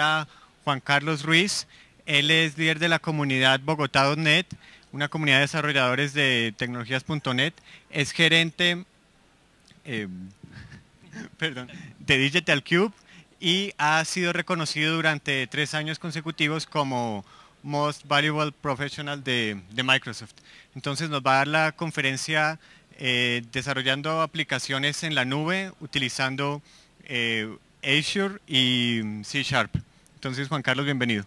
a Juan Carlos Ruiz. Él es líder de la comunidad Bogotá.net, una comunidad de desarrolladores de tecnologías.net. Es gerente em, de Digital Cube y ha sido reconocido durante tres años consecutivos como Most Valuable Professional de, Microsoft. Entonces nos va a dar la conferencia eh, desarrollando aplicaciones en la nube utilizando eh, Azure y C Sharp. Entonces, Juan Carlos, bienvenido.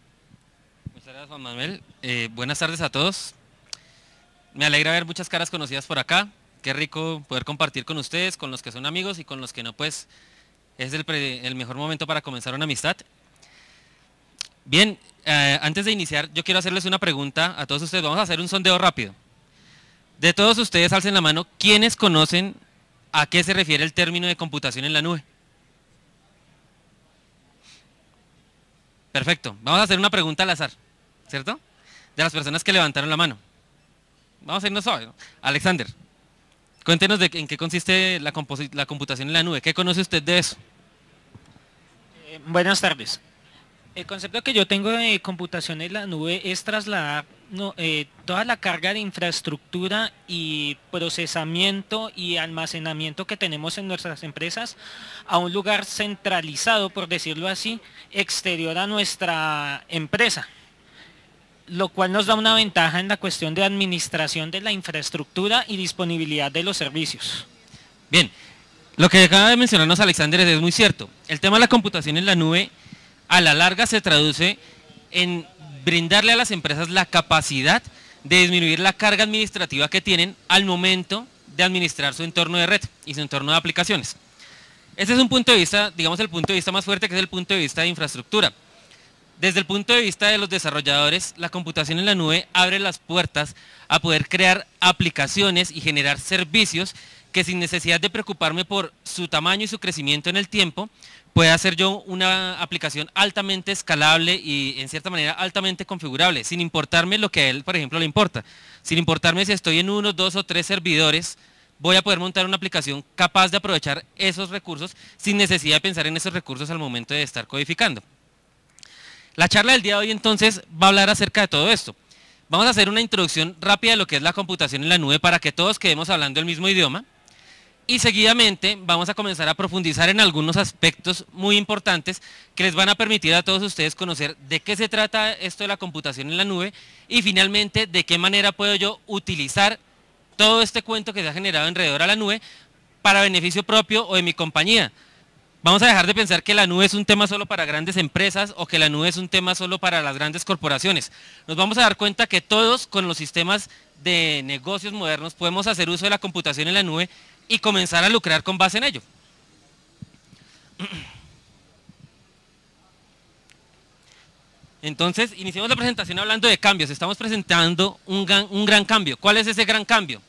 Muchas gracias, Juan Manuel. Eh, buenas tardes a todos. Me alegra ver muchas caras conocidas por acá. Qué rico poder compartir con ustedes, con los que son amigos y con los que no, pues es el, mejor momento para comenzar una amistad. Bien, eh, antes de iniciar, yo quiero hacerles una pregunta a todos ustedes. Vamos a hacer un sondeo rápido. De todos ustedes, alcen la mano, ¿quiénes conocen a qué se refiere el término de computación en la nube? Perfecto. Vamos a hacer una pregunta al azar, ¿cierto? De las personas que levantaron la mano. Vamos a irnos hoy. Alexander, cuéntenos de en qué consiste la, computación en la nube. ¿Qué conoce usted de eso? Eh, buenas tardes. El concepto que yo tengo de computación en la nube es trasladar no, eh, toda la carga de infraestructura y procesamiento y almacenamiento que tenemos en nuestras empresas a un lugar centralizado, por decirlo así, exterior a nuestra empresa lo cual nos da una ventaja en la cuestión de administración de la infraestructura y disponibilidad de los servicios. Bien, lo que acaba de mencionarnos Alexander es muy cierto. El tema de la computación en la nube a la larga se traduce en brindarle a las empresas la capacidad de disminuir la carga administrativa que tienen al momento de administrar su entorno de red y su entorno de aplicaciones. Este es un punto de vista, digamos el punto de vista más fuerte, que es el punto de vista de infraestructura. Desde el punto de vista de los desarrolladores, la computación en la nube abre las puertas a poder crear aplicaciones y generar servicios que sin necesidad de preocuparme por su tamaño y su crecimiento en el tiempo, pueda hacer yo una aplicación altamente escalable y en cierta manera altamente configurable, sin importarme lo que a él, por ejemplo, le importa. Sin importarme si estoy en uno, dos o tres servidores, voy a poder montar una aplicación capaz de aprovechar esos recursos sin necesidad de pensar en esos recursos al momento de estar codificando. La charla del día de hoy entonces va a hablar acerca de todo esto. Vamos a hacer una introducción rápida de lo que es la computación en la nube para que todos quedemos hablando el mismo idioma. Y seguidamente vamos a comenzar a profundizar en algunos aspectos muy importantes que les van a permitir a todos ustedes conocer de qué se trata esto de la computación en la nube y finalmente de qué manera puedo yo utilizar todo este cuento que se ha generado alrededor a la nube para beneficio propio o de mi compañía. Vamos a dejar de pensar que la nube es un tema solo para grandes empresas o que la nube es un tema solo para las grandes corporaciones. Nos vamos a dar cuenta que todos con los sistemas de negocios modernos podemos hacer uso de la computación en la nube y comenzar a lucrar con base en ello. Entonces, iniciamos la presentación hablando de cambios. Estamos presentando un gran, un gran, cambio. ¿Cuál es ese gran cambio?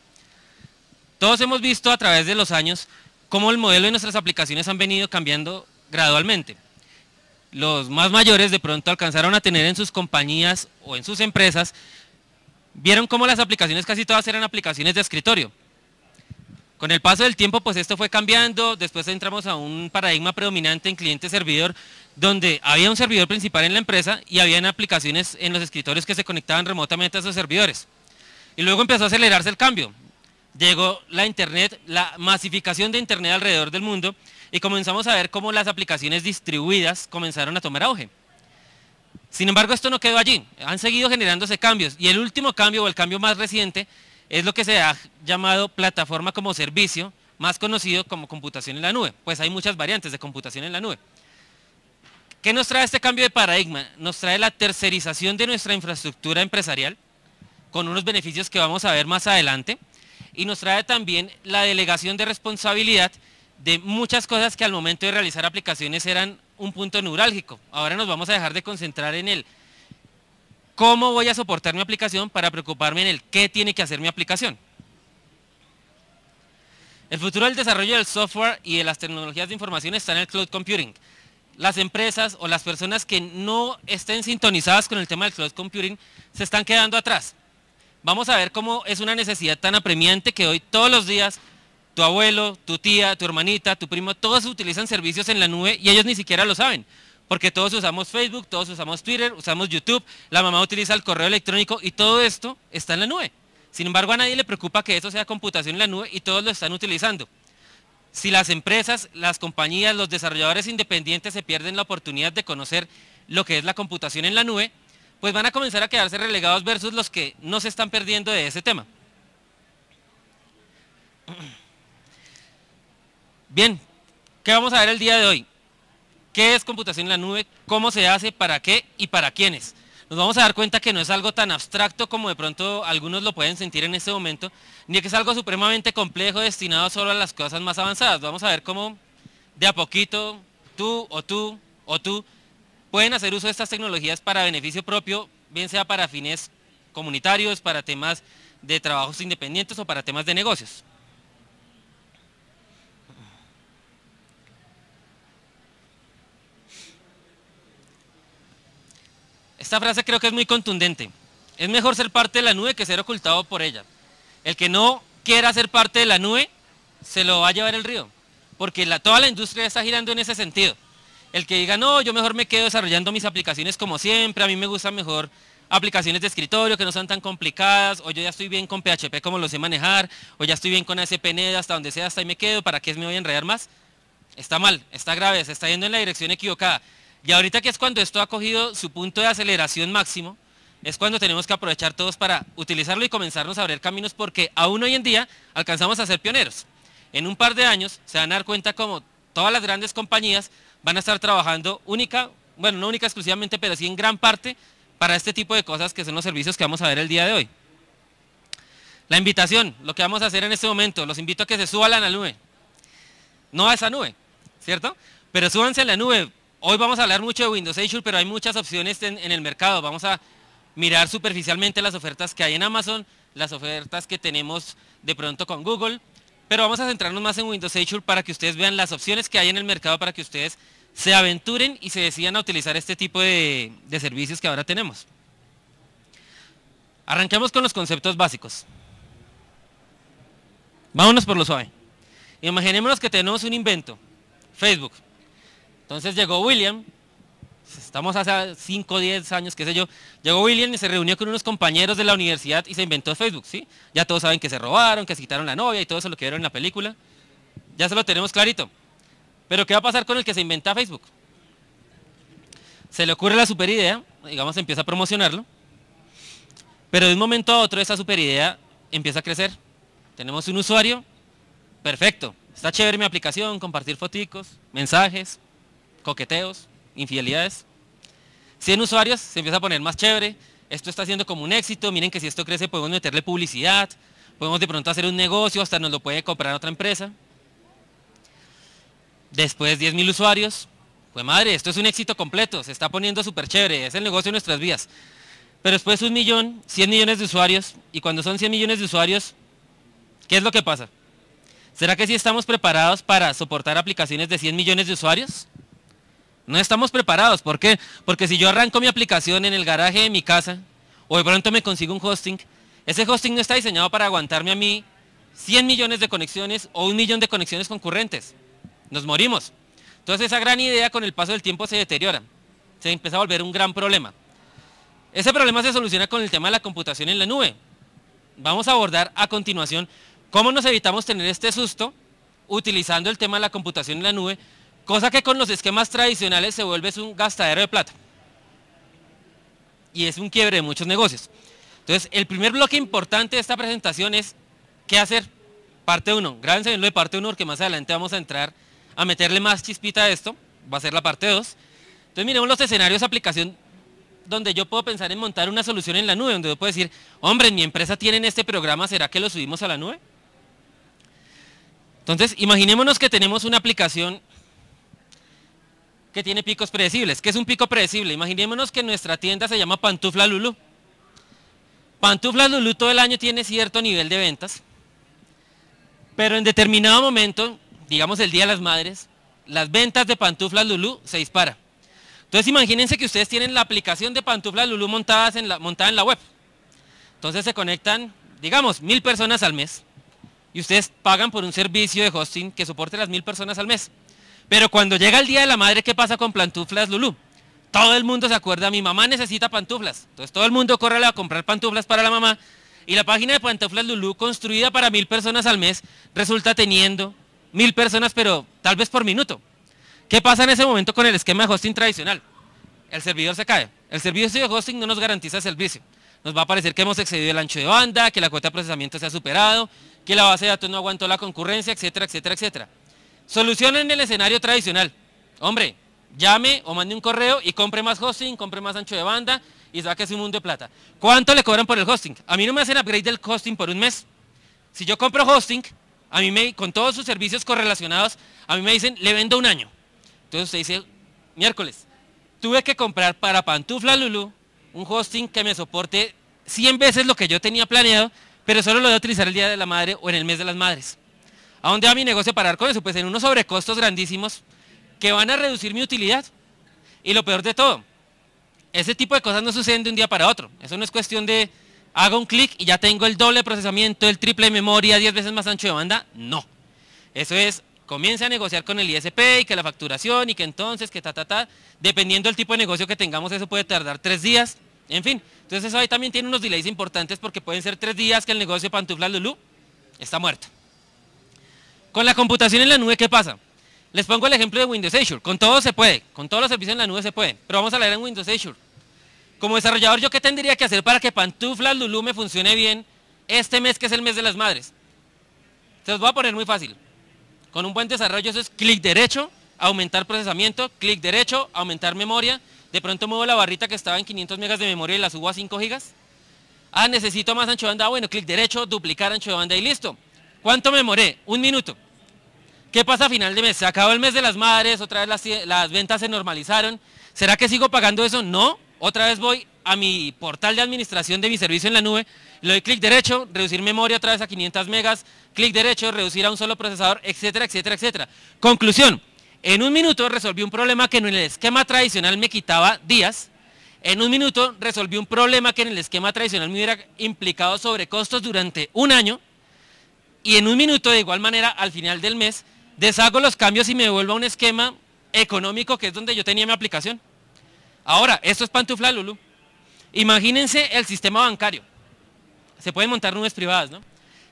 Todos hemos visto a través de los años cómo el modelo de nuestras aplicaciones han venido cambiando gradualmente. Los más mayores de pronto alcanzaron a tener en sus compañías o en sus empresas, vieron cómo las aplicaciones casi todas eran aplicaciones de escritorio. Con el paso del tiempo, pues esto fue cambiando, después entramos a un paradigma predominante en cliente-servidor, donde había un servidor principal en la empresa y habían aplicaciones en los escritorios que se conectaban remotamente a esos servidores. Y luego empezó a acelerarse el cambio. Llegó la Internet, la masificación de Internet alrededor del mundo y comenzamos a ver cómo las aplicaciones distribuidas comenzaron a tomar auge. Sin embargo, esto no quedó allí. Han seguido generándose cambios y el último cambio o el cambio más reciente es lo que se ha llamado plataforma como servicio, más conocido como computación en la nube. Pues hay muchas variantes de computación en la nube. ¿Qué nos trae este cambio de paradigma? Nos trae la tercerización de nuestra infraestructura empresarial, con unos beneficios que vamos a ver más adelante, y nos trae también la delegación de responsabilidad de muchas cosas que al momento de realizar aplicaciones eran un punto neurálgico. Ahora nos vamos a dejar de concentrar en él. ¿Cómo voy a soportar mi aplicación para preocuparme en el qué tiene que hacer mi aplicación? El futuro del desarrollo del software y de las tecnologías de información está en el cloud computing. Las empresas o las personas que no estén sintonizadas con el tema del cloud computing se están quedando atrás. Vamos a ver cómo es una necesidad tan apremiante que hoy todos los días tu abuelo, tu tía, tu hermanita, tu primo, todos utilizan servicios en la nube y ellos ni siquiera lo saben porque todos usamos Facebook, todos usamos Twitter, usamos YouTube, la mamá utiliza el correo electrónico y todo esto está en la nube. Sin embargo, a nadie le preocupa que eso sea computación en la nube y todos lo están utilizando. Si las empresas, las compañías, los desarrolladores independientes se pierden la oportunidad de conocer lo que es la computación en la nube, pues van a comenzar a quedarse relegados versus los que no se están perdiendo de ese tema. Bien, ¿qué vamos a ver el día de hoy? ¿Qué es computación en la nube? ¿Cómo se hace? ¿Para qué? ¿Y para quiénes? Nos vamos a dar cuenta que no es algo tan abstracto como de pronto algunos lo pueden sentir en este momento, ni que es algo supremamente complejo destinado solo a las cosas más avanzadas. Vamos a ver cómo de a poquito tú o tú o tú pueden hacer uso de estas tecnologías para beneficio propio, bien sea para fines comunitarios, para temas de trabajos independientes o para temas de negocios. Esta frase creo que es muy contundente. Es mejor ser parte de la nube que ser ocultado por ella. El que no quiera ser parte de la nube, se lo va a llevar el río. Porque la, toda la industria está girando en ese sentido. El que diga, no, yo mejor me quedo desarrollando mis aplicaciones como siempre, a mí me gustan mejor aplicaciones de escritorio que no son tan complicadas, o yo ya estoy bien con PHP como lo sé manejar, o ya estoy bien con ASP.NET hasta donde sea, hasta ahí me quedo, ¿para qué me voy a enredar más? Está mal, está grave, se está yendo en la dirección equivocada. Y ahorita que es cuando esto ha cogido su punto de aceleración máximo, es cuando tenemos que aprovechar todos para utilizarlo y comenzarnos a abrir caminos porque aún hoy en día alcanzamos a ser pioneros. En un par de años se van a dar cuenta como todas las grandes compañías van a estar trabajando única, bueno, no única exclusivamente, pero sí en gran parte para este tipo de cosas que son los servicios que vamos a ver el día de hoy. La invitación, lo que vamos a hacer en este momento, los invito a que se suban a la nube. No a esa nube, ¿cierto? Pero súbanse a la nube, Hoy vamos a hablar mucho de Windows Azure, pero hay muchas opciones en, el mercado. Vamos a mirar superficialmente las ofertas que hay en Amazon, las ofertas que tenemos de pronto con Google, pero vamos a centrarnos más en Windows Azure para que ustedes vean las opciones que hay en el mercado para que ustedes se aventuren y se decidan a utilizar este tipo de, de servicios que ahora tenemos. Arranquemos con los conceptos básicos. Vámonos por lo suave. Imaginémonos que tenemos un invento, Facebook, entonces llegó William, estamos hace 5 o 10 años, qué sé yo, llegó William y se reunió con unos compañeros de la universidad y se inventó Facebook, ¿sí? Ya todos saben que se robaron, que se quitaron la novia y todo eso lo que vieron en la película. Ya se lo tenemos clarito. Pero ¿qué va a pasar con el que se inventa Facebook? Se le ocurre la superidea, idea, digamos, empieza a promocionarlo, pero de un momento a otro esa superidea empieza a crecer. Tenemos un usuario, perfecto, está chévere mi aplicación, compartir foticos, mensajes, coqueteos, infidelidades. 100 usuarios, se empieza a poner más chévere, esto está siendo como un éxito, miren que si esto crece podemos meterle publicidad, podemos de pronto hacer un negocio, hasta nos lo puede comprar otra empresa. Después 10.000 usuarios, pues madre, esto es un éxito completo, se está poniendo súper chévere, es el negocio de nuestras vías. Pero después un millón, 100 millones de usuarios, y cuando son 100 millones de usuarios, ¿qué es lo que pasa? ¿Será que sí estamos preparados para soportar aplicaciones de 100 millones de usuarios? No estamos preparados. ¿Por qué? Porque si yo arranco mi aplicación en el garaje de mi casa o de pronto me consigo un hosting, ese hosting no está diseñado para aguantarme a mí 100 millones de conexiones o un millón de conexiones concurrentes. Nos morimos. Entonces esa gran idea con el paso del tiempo se deteriora. Se empieza a volver un gran problema. Ese problema se soluciona con el tema de la computación en la nube. Vamos a abordar a continuación cómo nos evitamos tener este susto utilizando el tema de la computación en la nube Cosa que con los esquemas tradicionales se vuelve un gastadero de plata. Y es un quiebre de muchos negocios. Entonces, el primer bloque importante de esta presentación es qué hacer. Parte 1. Grábense en lo de parte 1 porque más adelante vamos a entrar a meterle más chispita a esto. Va a ser la parte 2. Entonces, miremos los escenarios de aplicación donde yo puedo pensar en montar una solución en la nube, donde yo puedo decir, hombre, mi empresa en este programa, ¿será que lo subimos a la nube? Entonces, imaginémonos que tenemos una aplicación que tiene picos predecibles. que es un pico predecible? Imaginémonos que nuestra tienda se llama Pantufla Lulu. Pantufla Lulu todo el año tiene cierto nivel de ventas, pero en determinado momento, digamos el Día de las Madres, las ventas de Pantufla Lulu se disparan. Entonces imagínense que ustedes tienen la aplicación de Pantufla Lulu montada en la web. Entonces se conectan, digamos, mil personas al mes y ustedes pagan por un servicio de hosting que soporte las mil personas al mes. Pero cuando llega el Día de la Madre, ¿qué pasa con pantuflas, Lulú? Todo el mundo se acuerda, mi mamá necesita pantuflas. Entonces todo el mundo corre a comprar pantuflas para la mamá. Y la página de pantuflas Lulú, construida para mil personas al mes, resulta teniendo mil personas, pero tal vez por minuto. ¿Qué pasa en ese momento con el esquema de hosting tradicional? El servidor se cae. El servicio de hosting no nos garantiza servicio. Nos va a parecer que hemos excedido el ancho de banda, que la cuota de procesamiento se ha superado, que la base de datos no aguantó la concurrencia, etcétera, etcétera, etcétera. Solución en el escenario tradicional. Hombre, llame o mande un correo y compre más hosting, compre más ancho de banda y saque su mundo de plata. ¿Cuánto le cobran por el hosting? A mí no me hacen upgrade del hosting por un mes. Si yo compro hosting, a mí me, con todos sus servicios correlacionados, a mí me dicen, le vendo un año. Entonces usted dice, miércoles, tuve que comprar para Pantufla Lulu un hosting que me soporte 100 veces lo que yo tenía planeado, pero solo lo voy a utilizar el día de la madre o en el mes de las madres. ¿A dónde va mi negocio a parar con eso? Pues en unos sobrecostos grandísimos que van a reducir mi utilidad. Y lo peor de todo, ese tipo de cosas no suceden de un día para otro. Eso no es cuestión de hago un clic y ya tengo el doble procesamiento, el triple de memoria, 10 veces más ancho de banda. No. Eso es, comienza a negociar con el ISP y que la facturación y que entonces, que ta, ta, ta. Dependiendo del tipo de negocio que tengamos, eso puede tardar tres días. En fin, entonces eso ahí también tiene unos delays importantes porque pueden ser tres días que el negocio Pantufla Lulú está muerto. Con la computación en la nube, ¿qué pasa? Les pongo el ejemplo de Windows Azure. Con todo se puede, con todos los servicios en la nube se puede, pero vamos a leer en Windows Azure. Como desarrollador, ¿yo qué tendría que hacer para que Pantufla Lulu me funcione bien este mes que es el mes de las madres? Se los voy a poner muy fácil. Con un buen desarrollo, eso es clic derecho, aumentar procesamiento, clic derecho, aumentar memoria. De pronto muevo la barrita que estaba en 500 megas de memoria y la subo a 5 gigas. Ah, necesito más ancho de banda. Ah, bueno, clic derecho, duplicar ancho de banda y listo. ¿Cuánto me moré? Un minuto. ¿Qué pasa a final de mes? Se acabó el mes de las madres, otra vez las, ventas se normalizaron. ¿Será que sigo pagando eso? No. Otra vez voy a mi portal de administración de mi servicio en la nube, le doy clic derecho, reducir memoria otra vez a 500 megas, clic derecho, reducir a un solo procesador, etcétera, etcétera, etcétera. Conclusión, en un minuto resolví un problema que en el esquema tradicional me quitaba días, en un minuto resolví un problema que en el esquema tradicional me hubiera implicado sobre costos durante un año, y en un minuto de igual manera al final del mes deshago los cambios y me devuelvo a un esquema económico que es donde yo tenía mi aplicación. Ahora, esto es pantufla Lulu. Imagínense el sistema bancario. Se pueden montar nubes privadas, ¿no?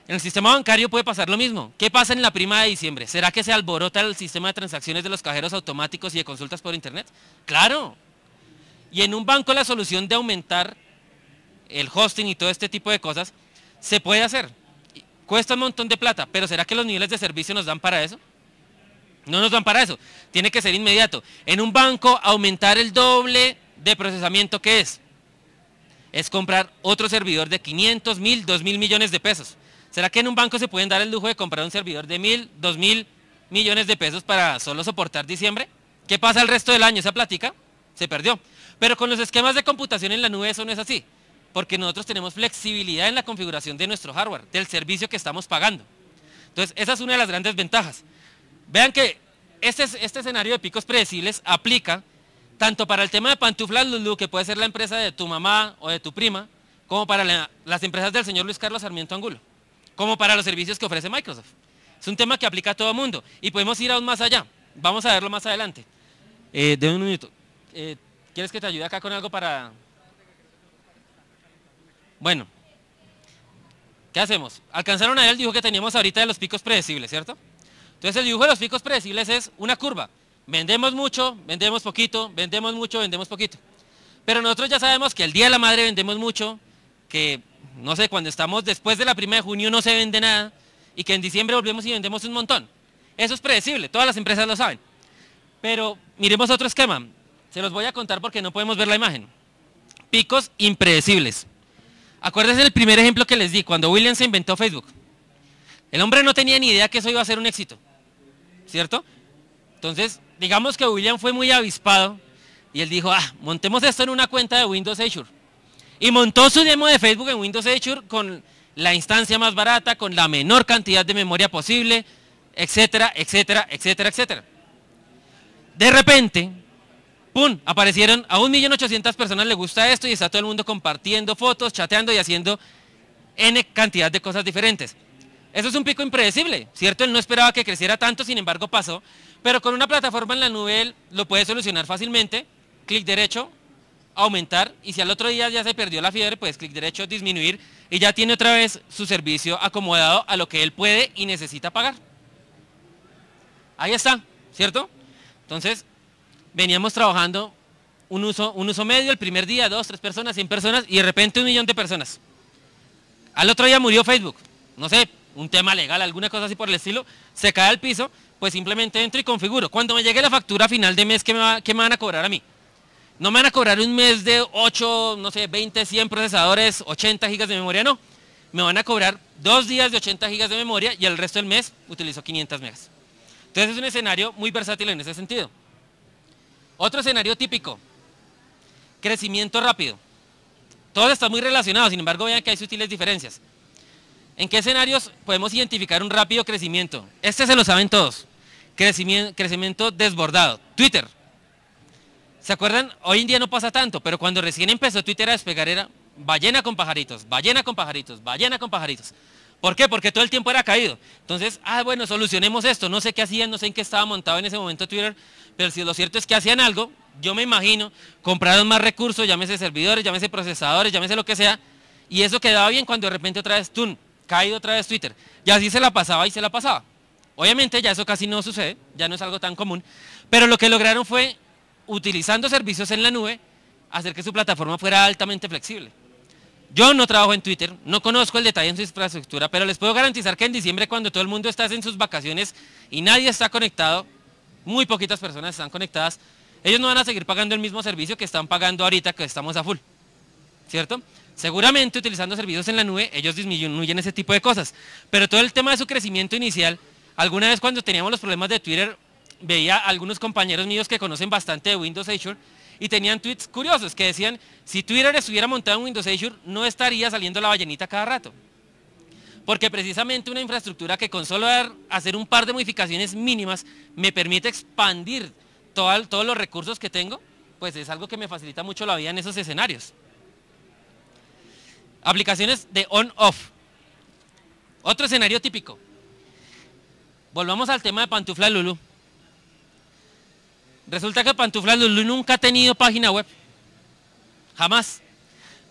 En el sistema bancario puede pasar lo mismo. ¿Qué pasa en la prima de diciembre? ¿Será que se alborota el sistema de transacciones de los cajeros automáticos y de consultas por internet? Claro. Y en un banco la solución de aumentar el hosting y todo este tipo de cosas se puede hacer. Cuesta un montón de plata, pero ¿será que los niveles de servicio nos dan para eso? No nos dan para eso. Tiene que ser inmediato. En un banco, aumentar el doble de procesamiento que es. Es comprar otro servidor de 500, 1000, 2000 millones de pesos. ¿Será que en un banco se pueden dar el lujo de comprar un servidor de 1000, 2000 millones de pesos para solo soportar diciembre? ¿Qué pasa el resto del año? Esa plática se perdió. Pero con los esquemas de computación en la nube eso no es así. Porque nosotros tenemos flexibilidad en la configuración de nuestro hardware, del servicio que estamos pagando. Entonces, esa es una de las grandes ventajas. Vean que este, este escenario de picos predecibles aplica tanto para el tema de Pantuflas Lulu, que puede ser la empresa de tu mamá o de tu prima, como para las empresas del señor Luis Carlos Sarmiento Angulo, como para los servicios que ofrece Microsoft. Es un tema que aplica a todo el mundo y podemos ir aún más allá. Vamos a verlo más adelante. Eh, de un minuto. Eh, ¿Quieres que te ayude acá con algo para bueno, ¿qué hacemos? Alcanzaron a ver el dibujo que teníamos ahorita de los picos predecibles, ¿cierto? Entonces el dibujo de los picos predecibles es una curva. Vendemos mucho, vendemos poquito, vendemos mucho, vendemos poquito. Pero nosotros ya sabemos que el Día de la Madre vendemos mucho, que no sé, cuando estamos después de la primera de junio no se vende nada y que en diciembre volvemos y vendemos un montón. Eso es predecible, todas las empresas lo saben. Pero miremos otro esquema. Se los voy a contar porque no podemos ver la imagen. Picos impredecibles. Acuérdense el primer ejemplo que les di, cuando William se inventó Facebook. El hombre no tenía ni idea que eso iba a ser un éxito, ¿cierto? Entonces, digamos que William fue muy avispado y él dijo, ah, montemos esto en una cuenta de Windows Azure. Y montó su demo de Facebook en Windows Azure con la instancia más barata, con la menor cantidad de memoria posible, etcétera, etcétera, etcétera, etcétera. De repente, ¡Pum! Aparecieron a 1.800.000 personas le gusta esto y está todo el mundo compartiendo fotos, chateando y haciendo N cantidad de cosas diferentes. Eso es un pico impredecible, ¿cierto? Él no esperaba que creciera tanto, sin embargo pasó. Pero con una plataforma en la nube él lo puede solucionar fácilmente. Clic derecho, aumentar. Y si al otro día ya se perdió la fiebre, pues clic derecho, disminuir. Y ya tiene otra vez su servicio acomodado a lo que él puede y necesita pagar. Ahí está, ¿cierto? Entonces, veníamos trabajando un uso, un uso medio, el primer día, dos, tres personas, cien personas, y de repente un millón de personas. Al otro día murió Facebook, no sé, un tema legal, alguna cosa así por el estilo, se cae al piso, pues simplemente entro y configuro. Cuando me llegue la factura a final de mes, ¿qué me, van a cobrar a mí? No me van a cobrar un mes de 8, no sé, 20, 100 procesadores, 80 gigas de memoria, no. Me van a cobrar dos días de 80 gigas de memoria y el resto del mes utilizo 500 megas. Entonces es un escenario muy versátil en ese sentido. Otro escenario típico, crecimiento rápido. Todos están muy relacionados, sin embargo vean que hay sutiles diferencias. ¿En qué escenarios podemos identificar un rápido crecimiento? Este se lo saben todos. Crecimiento, crecimiento desbordado. Twitter. ¿Se acuerdan? Hoy en día no pasa tanto, pero cuando recién empezó Twitter a despegar era ballena con pajaritos, ballena con pajaritos, ballena con pajaritos. ¿Por qué? Porque todo el tiempo era caído. Entonces, ah, bueno, solucionemos esto. No sé qué hacían, no sé en qué estaba montado en ese momento Twitter, pero si lo cierto es que hacían algo, yo me imagino, compraron más recursos, llámese servidores, llámese procesadores, llámese lo que sea, y eso quedaba bien cuando de repente otra vez, ¡tum!, caído otra vez Twitter. Y así se la pasaba y se la pasaba. Obviamente ya eso casi no sucede, ya no es algo tan común, pero lo que lograron fue, utilizando servicios en la nube, hacer que su plataforma fuera altamente flexible. Yo no trabajo en Twitter, no conozco el detalle en su infraestructura, pero les puedo garantizar que en diciembre cuando todo el mundo está en sus vacaciones y nadie está conectado, muy poquitas personas están conectadas, ellos no van a seguir pagando el mismo servicio que están pagando ahorita que estamos a full. ¿Cierto? Seguramente utilizando servicios en la nube, ellos disminuyen ese tipo de cosas. Pero todo el tema de su crecimiento inicial, alguna vez cuando teníamos los problemas de Twitter, veía a algunos compañeros míos que conocen bastante de Windows Azure, y tenían tweets curiosos que decían, si Twitter estuviera montado en Windows Azure, no estaría saliendo la ballenita cada rato. Porque precisamente una infraestructura que con solo hacer un par de modificaciones mínimas me permite expandir todos los recursos que tengo, pues es algo que me facilita mucho la vida en esos escenarios. Aplicaciones de on-off. Otro escenario típico. Volvamos al tema de pantufla Lulu. Resulta que Pantufla Lulú nunca ha tenido página web. Jamás.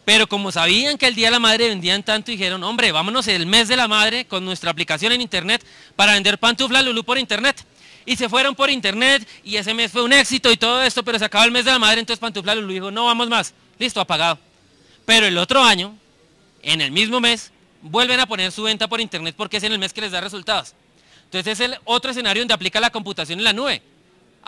Pero como sabían que el Día de la Madre vendían tanto, dijeron, hombre, vámonos el mes de la madre con nuestra aplicación en internet para vender Pantufla Lulú por internet. Y se fueron por internet y ese mes fue un éxito y todo esto, pero se acaba el mes de la madre, entonces Pantufla Lulú dijo, no vamos más. Listo, apagado. Pero el otro año, en el mismo mes, vuelven a poner su venta por internet porque es en el mes que les da resultados. Entonces es el otro escenario donde aplica la computación en la nube.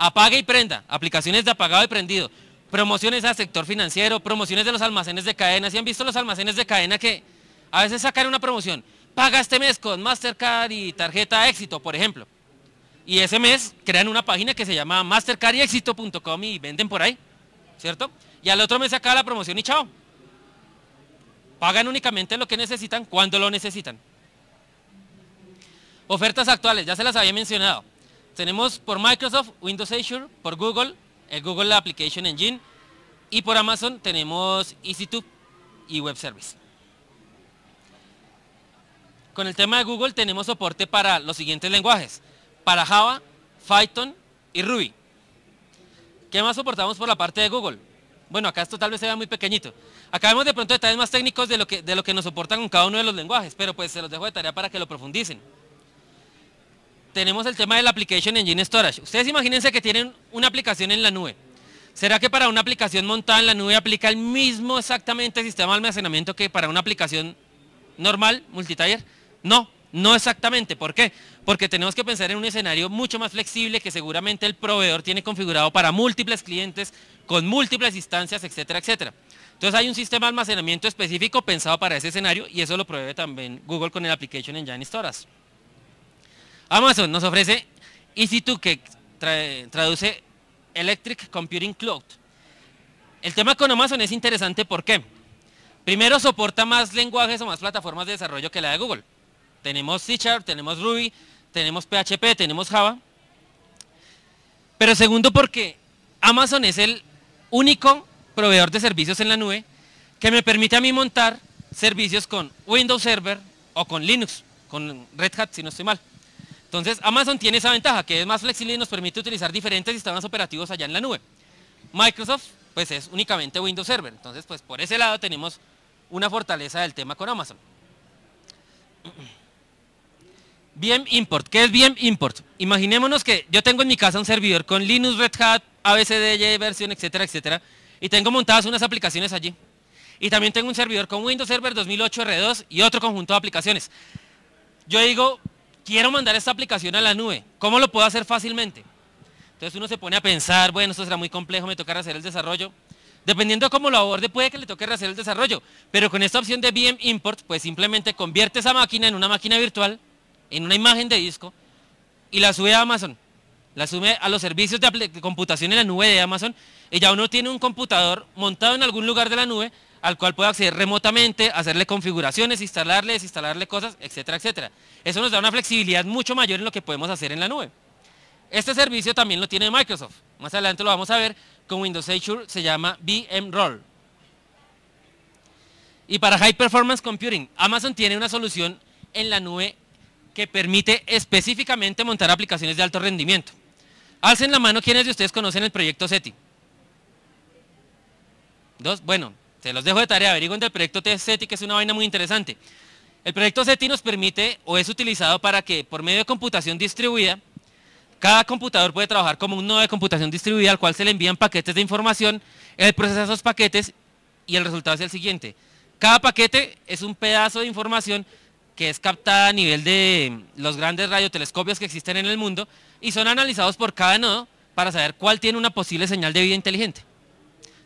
Apague y prenda, aplicaciones de apagado y prendido, promociones al sector financiero, promociones de los almacenes de cadena. Si han visto los almacenes de cadena que a veces sacan una promoción, paga este mes con Mastercard y tarjeta éxito, por ejemplo. Y ese mes crean una página que se llama MasterCard y venden por ahí, ¿cierto? Y al otro mes saca la promoción y chao. Pagan únicamente lo que necesitan cuando lo necesitan. Ofertas actuales, ya se las había mencionado. Tenemos por Microsoft Windows Azure, por Google, el Google Application Engine, y por Amazon tenemos EasyTube y Web Service. Con el tema de Google tenemos soporte para los siguientes lenguajes, para Java, Python y Ruby. ¿Qué más soportamos por la parte de Google? Bueno, acá esto tal vez sea muy pequeñito. Acabemos de pronto detalles más técnicos de lo que, de lo que nos soportan con cada uno de los lenguajes, pero pues se los dejo de tarea para que lo profundicen tenemos el tema del Application Engine Storage. Ustedes imagínense que tienen una aplicación en la nube. ¿Será que para una aplicación montada en la nube aplica el mismo exactamente sistema de almacenamiento que para una aplicación normal, multi-tier? No, no exactamente. ¿Por qué? Porque tenemos que pensar en un escenario mucho más flexible que seguramente el proveedor tiene configurado para múltiples clientes, con múltiples instancias, etcétera, etcétera. Entonces hay un sistema de almacenamiento específico pensado para ese escenario y eso lo pruebe también Google con el Application Engine Storage. Amazon nos ofrece EC2 que traduce Electric Computing Cloud. El tema con Amazon es interesante porque primero soporta más lenguajes o más plataformas de desarrollo que la de Google. Tenemos C tenemos Ruby, tenemos PHP, tenemos Java. Pero segundo porque Amazon es el único proveedor de servicios en la nube que me permite a mí montar servicios con Windows Server o con Linux, con Red Hat si no estoy mal. Entonces, Amazon tiene esa ventaja, que es más flexible y nos permite utilizar diferentes sistemas operativos allá en la nube. Microsoft, pues es únicamente Windows Server. Entonces, pues por ese lado tenemos una fortaleza del tema con Amazon. VM Import. ¿Qué es VM Import? Imaginémonos que yo tengo en mi casa un servidor con Linux, Red Hat, ABCD, versión, etcétera, etcétera, y tengo montadas unas aplicaciones allí. Y también tengo un servidor con Windows Server 2008 R2 y otro conjunto de aplicaciones. Yo digo, quiero mandar esta aplicación a la nube. ¿Cómo lo puedo hacer fácilmente? Entonces uno se pone a pensar, bueno, esto será muy complejo, me tocará hacer el desarrollo. Dependiendo de cómo lo aborde, puede que le toque hacer el desarrollo. Pero con esta opción de VM Import, pues simplemente convierte esa máquina en una máquina virtual, en una imagen de disco, y la sube a Amazon. La sube a los servicios de computación en la nube de Amazon. Y ya uno tiene un computador montado en algún lugar de la nube al cual puedo acceder remotamente, hacerle configuraciones, instalarle, desinstalarle cosas, etcétera, etcétera. Eso nos da una flexibilidad mucho mayor en lo que podemos hacer en la nube. Este servicio también lo tiene Microsoft. Más adelante lo vamos a ver con Windows Azure, se llama Roll. Y para High Performance Computing, Amazon tiene una solución en la nube que permite específicamente montar aplicaciones de alto rendimiento. Alcen la mano quienes de ustedes conocen el proyecto SETI. Dos, bueno, se los dejo de tarea, averigüen del proyecto CETI, que es una vaina muy interesante. El proyecto SETI nos permite, o es utilizado para que, por medio de computación distribuida, cada computador puede trabajar como un nodo de computación distribuida al cual se le envían paquetes de información, él procesa esos paquetes y el resultado es el siguiente. Cada paquete es un pedazo de información que es captada a nivel de los grandes radiotelescopios que existen en el mundo y son analizados por cada nodo para saber cuál tiene una posible señal de vida inteligente.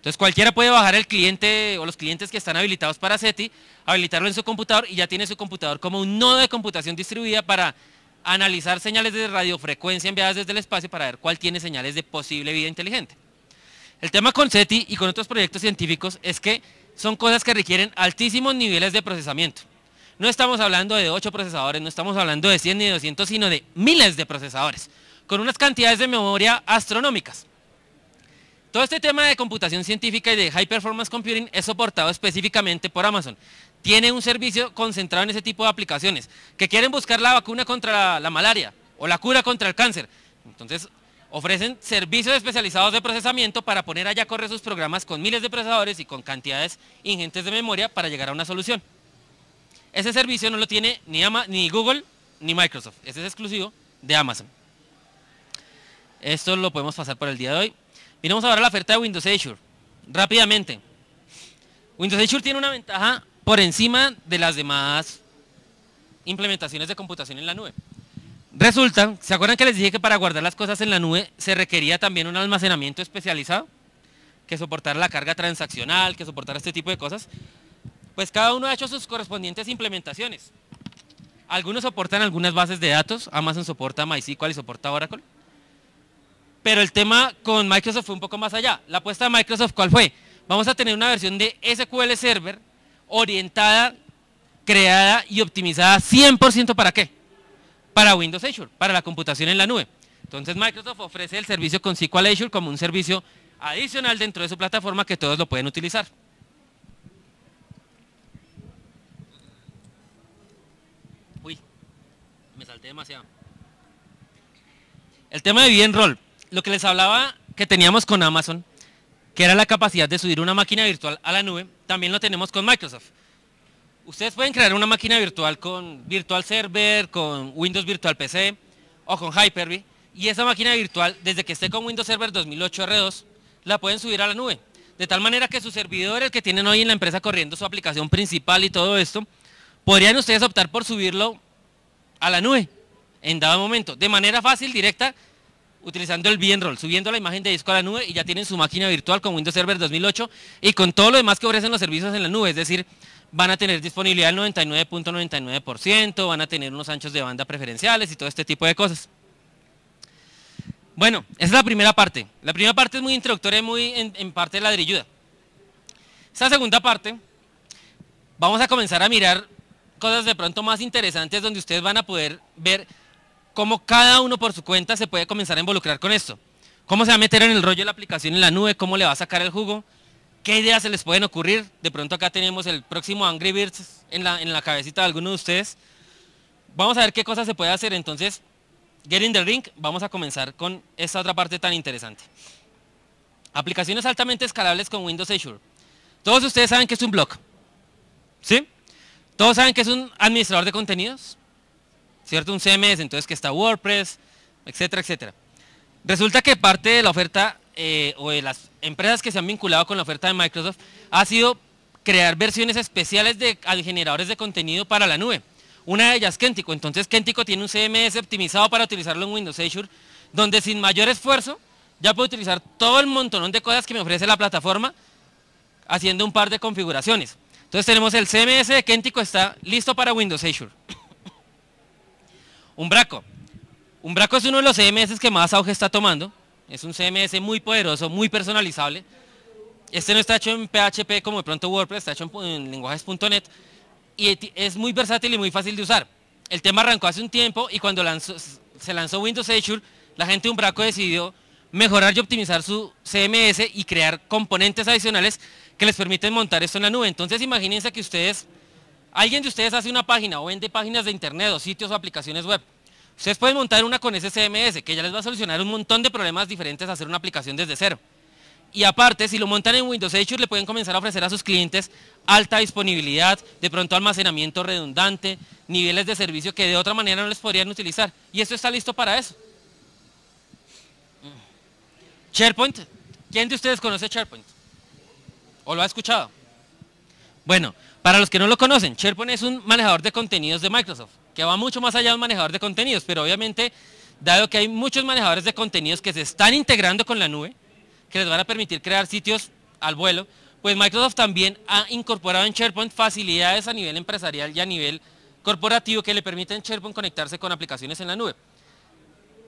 Entonces cualquiera puede bajar el cliente o los clientes que están habilitados para SETI, habilitarlo en su computador y ya tiene su computador como un nodo de computación distribuida para analizar señales de radiofrecuencia enviadas desde el espacio para ver cuál tiene señales de posible vida inteligente. El tema con SETI y con otros proyectos científicos es que son cosas que requieren altísimos niveles de procesamiento. No estamos hablando de 8 procesadores, no estamos hablando de 100 ni 200, sino de miles de procesadores, con unas cantidades de memoria astronómicas. Todo este tema de computación científica y de high performance computing es soportado específicamente por Amazon. Tiene un servicio concentrado en ese tipo de aplicaciones, que quieren buscar la vacuna contra la malaria o la cura contra el cáncer. Entonces, ofrecen servicios especializados de procesamiento para poner allá a correr sus programas con miles de procesadores y con cantidades ingentes de memoria para llegar a una solución. Ese servicio no lo tiene ni, ni Google ni Microsoft. Ese es exclusivo de Amazon. Esto lo podemos pasar por el día de hoy a ahora la oferta de Windows Azure, rápidamente. Windows Azure tiene una ventaja por encima de las demás implementaciones de computación en la nube. Resulta, ¿se acuerdan que les dije que para guardar las cosas en la nube se requería también un almacenamiento especializado? Que soportara la carga transaccional, que soportara este tipo de cosas. Pues cada uno ha hecho sus correspondientes implementaciones. Algunos soportan algunas bases de datos, Amazon soporta MySQL y soporta Oracle. Pero el tema con Microsoft fue un poco más allá. La apuesta de Microsoft, ¿cuál fue? Vamos a tener una versión de SQL Server orientada, creada y optimizada 100% para qué? Para Windows Azure, para la computación en la nube. Entonces Microsoft ofrece el servicio con SQL Azure como un servicio adicional dentro de su plataforma que todos lo pueden utilizar. Uy, me salté demasiado. El tema de bien rol lo que les hablaba que teníamos con Amazon, que era la capacidad de subir una máquina virtual a la nube, también lo tenemos con Microsoft. Ustedes pueden crear una máquina virtual con Virtual Server, con Windows Virtual PC o con Hyper-V. Y esa máquina virtual, desde que esté con Windows Server 2008 R2, la pueden subir a la nube. De tal manera que sus servidores que tienen hoy en la empresa corriendo su aplicación principal y todo esto, podrían ustedes optar por subirlo a la nube en dado momento, de manera fácil, directa utilizando el roll subiendo la imagen de disco a la nube y ya tienen su máquina virtual con Windows Server 2008 y con todo lo demás que ofrecen los servicios en la nube, es decir, van a tener disponibilidad del 99.99%, van a tener unos anchos de banda preferenciales y todo este tipo de cosas. Bueno, esa es la primera parte. La primera parte es muy introductoria y muy en, parte ladrilluda. Esta segunda parte, vamos a comenzar a mirar cosas de pronto más interesantes donde ustedes van a poder ver cómo cada uno por su cuenta se puede comenzar a involucrar con esto. Cómo se va a meter en el rollo de la aplicación en la nube, cómo le va a sacar el jugo, qué ideas se les pueden ocurrir. De pronto acá tenemos el próximo Angry Birds en la, en la cabecita de alguno de ustedes. Vamos a ver qué cosas se puede hacer. Entonces, Get in the Ring, vamos a comenzar con esta otra parte tan interesante. Aplicaciones altamente escalables con Windows Azure. Todos ustedes saben que es un blog. ¿Sí? Todos saben que es un administrador de contenidos. ¿cierto? Un CMS, entonces que está WordPress, etcétera, etcétera. Resulta que parte de la oferta eh, o de las empresas que se han vinculado con la oferta de Microsoft ha sido crear versiones especiales de generadores de contenido para la nube. Una de ellas, Kentico. Entonces, Kentico tiene un CMS optimizado para utilizarlo en Windows Azure, donde sin mayor esfuerzo ya puedo utilizar todo el montón de cosas que me ofrece la plataforma haciendo un par de configuraciones. Entonces tenemos el CMS de Kentico está listo para Windows Azure. Umbraco. Umbraco es uno de los CMS que más auge está tomando. Es un CMS muy poderoso, muy personalizable. Este no está hecho en PHP como de pronto WordPress, está hecho en, lenguajes.net y es muy versátil y muy fácil de usar. El tema arrancó hace un tiempo y cuando se lanzó Windows Azure, la gente de Umbraco decidió mejorar y optimizar su CMS y crear componentes adicionales que les permiten montar esto en la nube. Entonces imagínense que ustedes Alguien de ustedes hace una página o vende páginas de internet o sitios o aplicaciones web. Ustedes pueden montar una con ese CMS, que ya les va a solucionar un montón de problemas diferentes a hacer una aplicación desde cero. Y aparte, si lo montan en Windows Azure, le pueden comenzar a ofrecer a sus clientes alta disponibilidad, de pronto almacenamiento redundante, niveles de servicio que de otra manera no les podrían utilizar. Y esto está listo para eso. SharePoint, ¿quién de ustedes conoce SharePoint? ¿O lo ha escuchado? Bueno, para los que no lo conocen, SharePoint es un manejador de contenidos de Microsoft, que va mucho más allá de un manejador de contenidos, pero obviamente, dado que hay muchos manejadores de contenidos que se están integrando con la nube, que les van a permitir crear sitios al vuelo, pues Microsoft también ha incorporado en SharePoint facilidades a nivel empresarial y a nivel corporativo que le permiten SharePoint conectarse con aplicaciones en la nube.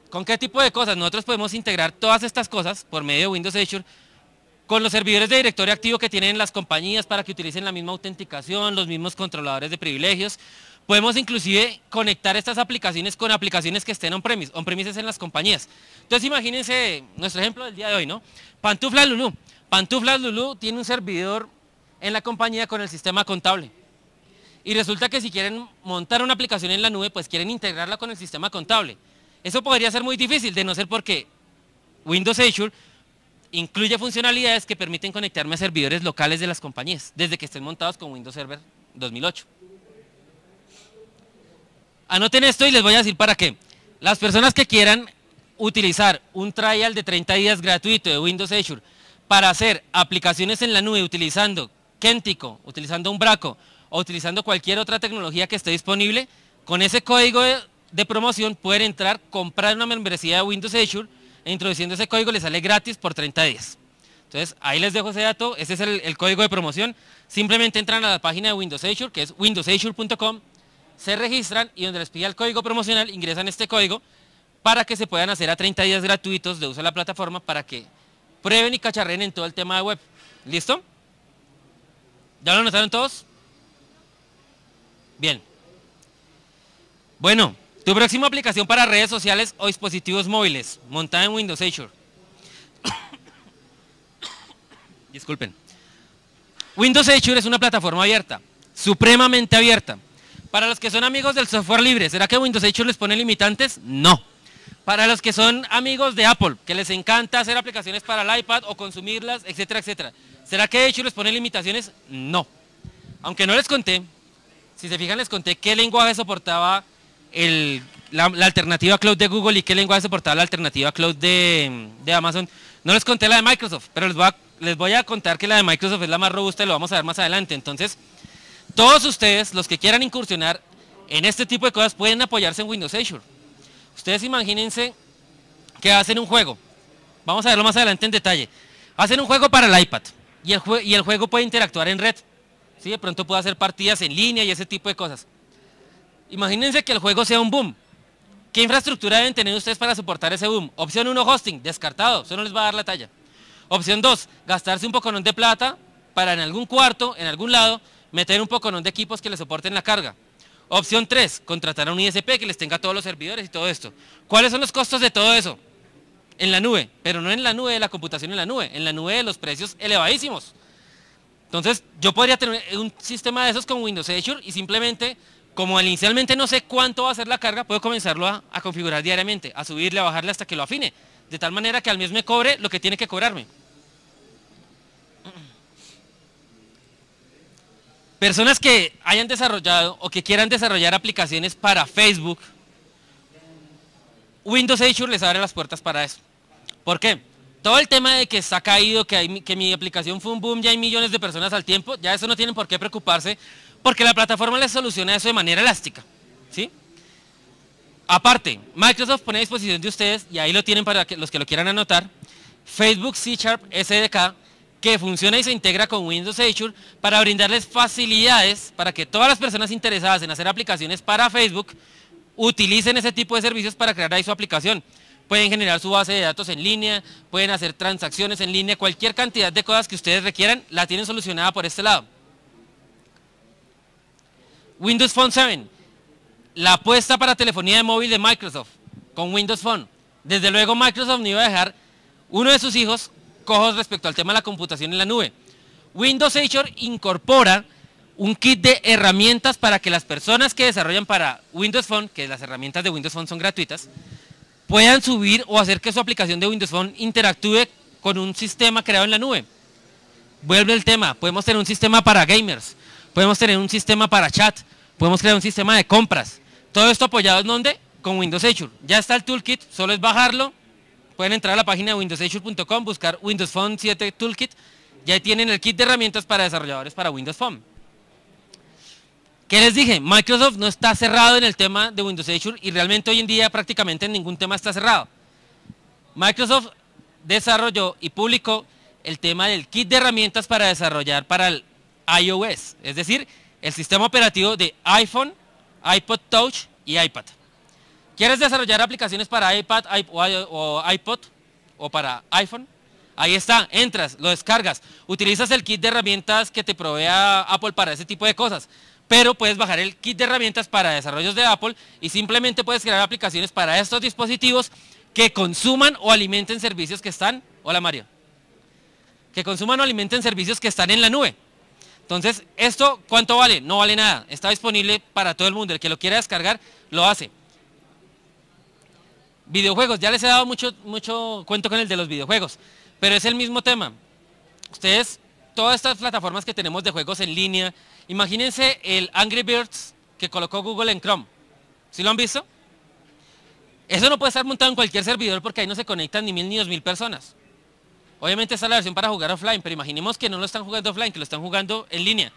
¿Con qué tipo de cosas? Nosotros podemos integrar todas estas cosas por medio de Windows Azure con los servidores de directorio activo que tienen las compañías para que utilicen la misma autenticación, los mismos controladores de privilegios. Podemos inclusive conectar estas aplicaciones con aplicaciones que estén on premises on premises en las compañías. Entonces imagínense nuestro ejemplo del día de hoy, ¿no? Pantufla Lulu. Pantufla Lulu tiene un servidor en la compañía con el sistema contable. Y resulta que si quieren montar una aplicación en la nube, pues quieren integrarla con el sistema contable. Eso podría ser muy difícil, de no ser porque Windows Azure Incluye funcionalidades que permiten conectarme a servidores locales de las compañías, desde que estén montados con Windows Server 2008. Anoten esto y les voy a decir para qué. Las personas que quieran utilizar un trial de 30 días gratuito de Windows Azure para hacer aplicaciones en la nube utilizando Kentico, utilizando Umbraco o utilizando cualquier otra tecnología que esté disponible, con ese código de, de promoción pueden entrar, comprar una membresía de Windows Azure e introduciendo ese código les sale gratis por 30 días. Entonces, ahí les dejo ese dato, ese es el, código de promoción. Simplemente entran a la página de Windows Azure, que es windowsazure.com, se registran y donde les pide el código promocional ingresan este código para que se puedan hacer a 30 días gratuitos de uso de la plataforma para que prueben y cacharren en todo el tema de web. ¿Listo? ¿Ya lo notaron todos? Bien. Bueno, tu próxima aplicación para redes sociales o dispositivos móviles, montada en Windows Azure. Disculpen. Windows Azure es una plataforma abierta, supremamente abierta. Para los que son amigos del software libre, ¿será que Windows Azure les pone limitantes? No. Para los que son amigos de Apple, que les encanta hacer aplicaciones para el iPad o consumirlas, etcétera, etcétera. ¿Será que Azure les pone limitaciones? No. Aunque no les conté, si se fijan les conté qué lenguaje soportaba la, alternativa cloud de Google y qué lenguaje soportaba la alternativa cloud de, Amazon. No les conté la de Microsoft, pero les voy, a, contar que la de Microsoft es la más robusta y lo vamos a ver más adelante. Entonces, todos ustedes, los que quieran incursionar en este tipo de cosas, pueden apoyarse en Windows Azure. Ustedes imagínense que hacen un juego. Vamos a verlo más adelante en detalle. Hacen un juego para el iPad y el, y el juego puede interactuar en red. ¿sí? De pronto puede hacer partidas en línea y ese tipo de cosas. Imagínense que el juego sea un boom. ¿Qué infraestructura deben tener ustedes para soportar ese boom? Opción 1, hosting, descartado, eso no les va a dar la talla. Opción 2, gastarse un poconón de plata para en algún cuarto, en algún lado, meter un poconón de equipos que le soporten la carga. Opción 3, contratar a un ISP que les tenga todos los servidores y todo esto. ¿Cuáles son los costos de todo eso? En la nube, pero no en la nube de la computación en la nube, en la nube de los precios elevadísimos. Entonces, yo podría tener un sistema de esos con Windows Azure y simplemente como inicialmente no sé cuánto va a ser la carga, puedo comenzarlo a, configurar diariamente, a subirle, a bajarle hasta que lo afine. De tal manera que al mes me cobre lo que tiene que cobrarme. Personas que hayan desarrollado o que quieran desarrollar aplicaciones para Facebook, Windows Azure les abre las puertas para eso. ¿Por qué? Todo el tema de que está caído, que, que mi aplicación fue un boom, ya hay millones de personas al tiempo, ya eso no tienen por qué preocuparse, porque la plataforma les soluciona eso de manera elástica. ¿sí? Aparte, Microsoft pone a disposición de ustedes, y ahí lo tienen para los que lo quieran anotar, Facebook C Sharp SDK, que funciona y se integra con Windows Azure para brindarles facilidades para que todas las personas interesadas en hacer aplicaciones para Facebook utilicen ese tipo de servicios para crear ahí su aplicación. Pueden generar su base de datos en línea, pueden hacer transacciones en línea, cualquier cantidad de cosas que ustedes requieran, la tienen solucionada por este lado. Windows Phone 7, la apuesta para telefonía de móvil de Microsoft con Windows Phone. Desde luego Microsoft no iba a dejar uno de sus hijos cojos respecto al tema de la computación en la nube. Windows Azure incorpora un kit de herramientas para que las personas que desarrollan para Windows Phone, que las herramientas de Windows Phone son gratuitas, puedan subir o hacer que su aplicación de Windows Phone interactúe con un sistema creado en la nube. Vuelve el tema, podemos tener un sistema para gamers, Podemos tener un sistema para chat, podemos crear un sistema de compras. Todo esto apoyado en donde? Con Windows Azure. Ya está el toolkit, solo es bajarlo. Pueden entrar a la página de windowsazure.com, buscar Windows Phone 7 Toolkit. Ya tienen el kit de herramientas para desarrolladores para Windows Phone. ¿Qué les dije? Microsoft no está cerrado en el tema de Windows Azure y realmente hoy en día prácticamente ningún tema está cerrado. Microsoft desarrolló y publicó el tema del kit de herramientas para desarrollar para el iOS, es decir, el sistema operativo de iPhone, iPod Touch y iPad. ¿Quieres desarrollar aplicaciones para iPad o iPod o para iPhone? Ahí está, entras, lo descargas, utilizas el kit de herramientas que te provee Apple para ese tipo de cosas, pero puedes bajar el kit de herramientas para desarrollos de Apple y simplemente puedes crear aplicaciones para estos dispositivos que consuman o alimenten servicios que están, hola Mario, que consuman o alimenten servicios que están en la nube. Entonces, ¿esto cuánto vale? No vale nada. Está disponible para todo el mundo. El que lo quiera descargar, lo hace. Videojuegos. Ya les he dado mucho, mucho cuento con el de los videojuegos. Pero es el mismo tema. Ustedes, todas estas plataformas que tenemos de juegos en línea, imagínense el Angry Birds que colocó Google en Chrome. ¿Sí lo han visto? Eso no puede estar montado en cualquier servidor porque ahí no se conectan ni mil ni dos mil personas. Obviamente está es la versión para jugar offline, pero imaginemos que no lo están jugando offline, que lo están jugando en línea.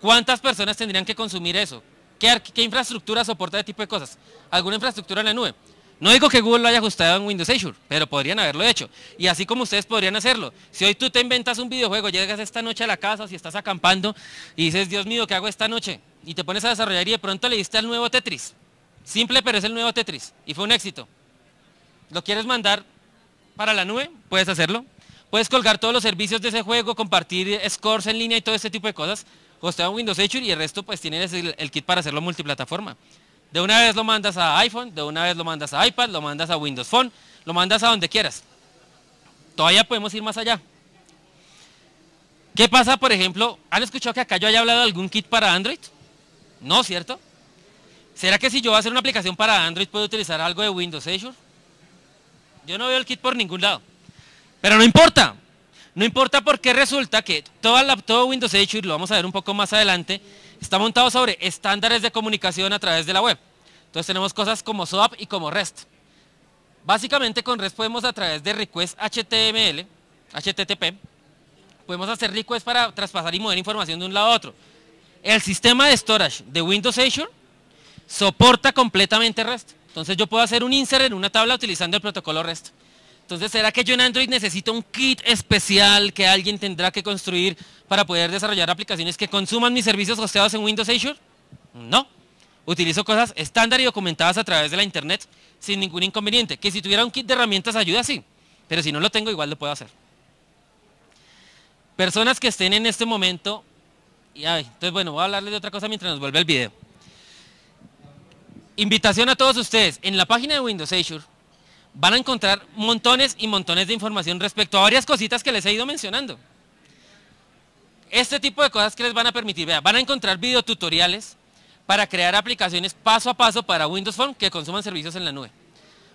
¿Cuántas personas tendrían que consumir eso? ¿Qué, qué infraestructura soporta ese tipo de cosas? ¿Alguna infraestructura en la nube? No digo que Google lo haya ajustado en Windows Azure, pero podrían haberlo hecho. Y así como ustedes podrían hacerlo. Si hoy tú te inventas un videojuego, llegas esta noche a la casa, si estás acampando, y dices, Dios mío, ¿qué hago esta noche? Y te pones a desarrollar y de pronto le diste al nuevo Tetris. Simple, pero es el nuevo Tetris. Y fue un éxito. ¿Lo quieres mandar para la nube? Puedes hacerlo. Puedes colgar todos los servicios de ese juego, compartir scores en línea y todo este tipo de cosas. Costea un Windows Azure y el resto pues tienes el, kit para hacerlo multiplataforma. De una vez lo mandas a iPhone, de una vez lo mandas a iPad, lo mandas a Windows Phone, lo mandas a donde quieras. Todavía podemos ir más allá. ¿Qué pasa, por ejemplo? ¿Han escuchado que acá yo haya hablado de algún kit para Android? No, ¿cierto? ¿Será que si yo voy a hacer una aplicación para Android puedo utilizar algo de Windows Azure? Yo no veo el kit por ningún lado. Pero no importa. No importa porque resulta que todo Windows Azure, lo vamos a ver un poco más adelante, está montado sobre estándares de comunicación a través de la web. Entonces tenemos cosas como SOAP y como REST. Básicamente con REST podemos a través de request HTML, HTTP, podemos hacer requests para traspasar y mover información de un lado a otro. El sistema de storage de Windows Azure soporta completamente REST. Entonces yo puedo hacer un insert en una tabla utilizando el protocolo REST. Entonces, ¿será que yo en Android necesito un kit especial que alguien tendrá que construir para poder desarrollar aplicaciones que consuman mis servicios hosteados en Windows Azure? No. Utilizo cosas estándar y documentadas a través de la Internet sin ningún inconveniente. Que si tuviera un kit de herramientas ayuda, sí. Pero si no lo tengo, igual lo puedo hacer. Personas que estén en este momento... Y, ay, entonces, bueno, voy a hablarles de otra cosa mientras nos vuelve el video. Invitación a todos ustedes. En la página de Windows Azure van a encontrar montones y montones de información respecto a varias cositas que les he ido mencionando. Este tipo de cosas que les van a permitir, vean, van a encontrar videotutoriales para crear aplicaciones paso a paso para Windows Phone que consuman servicios en la nube.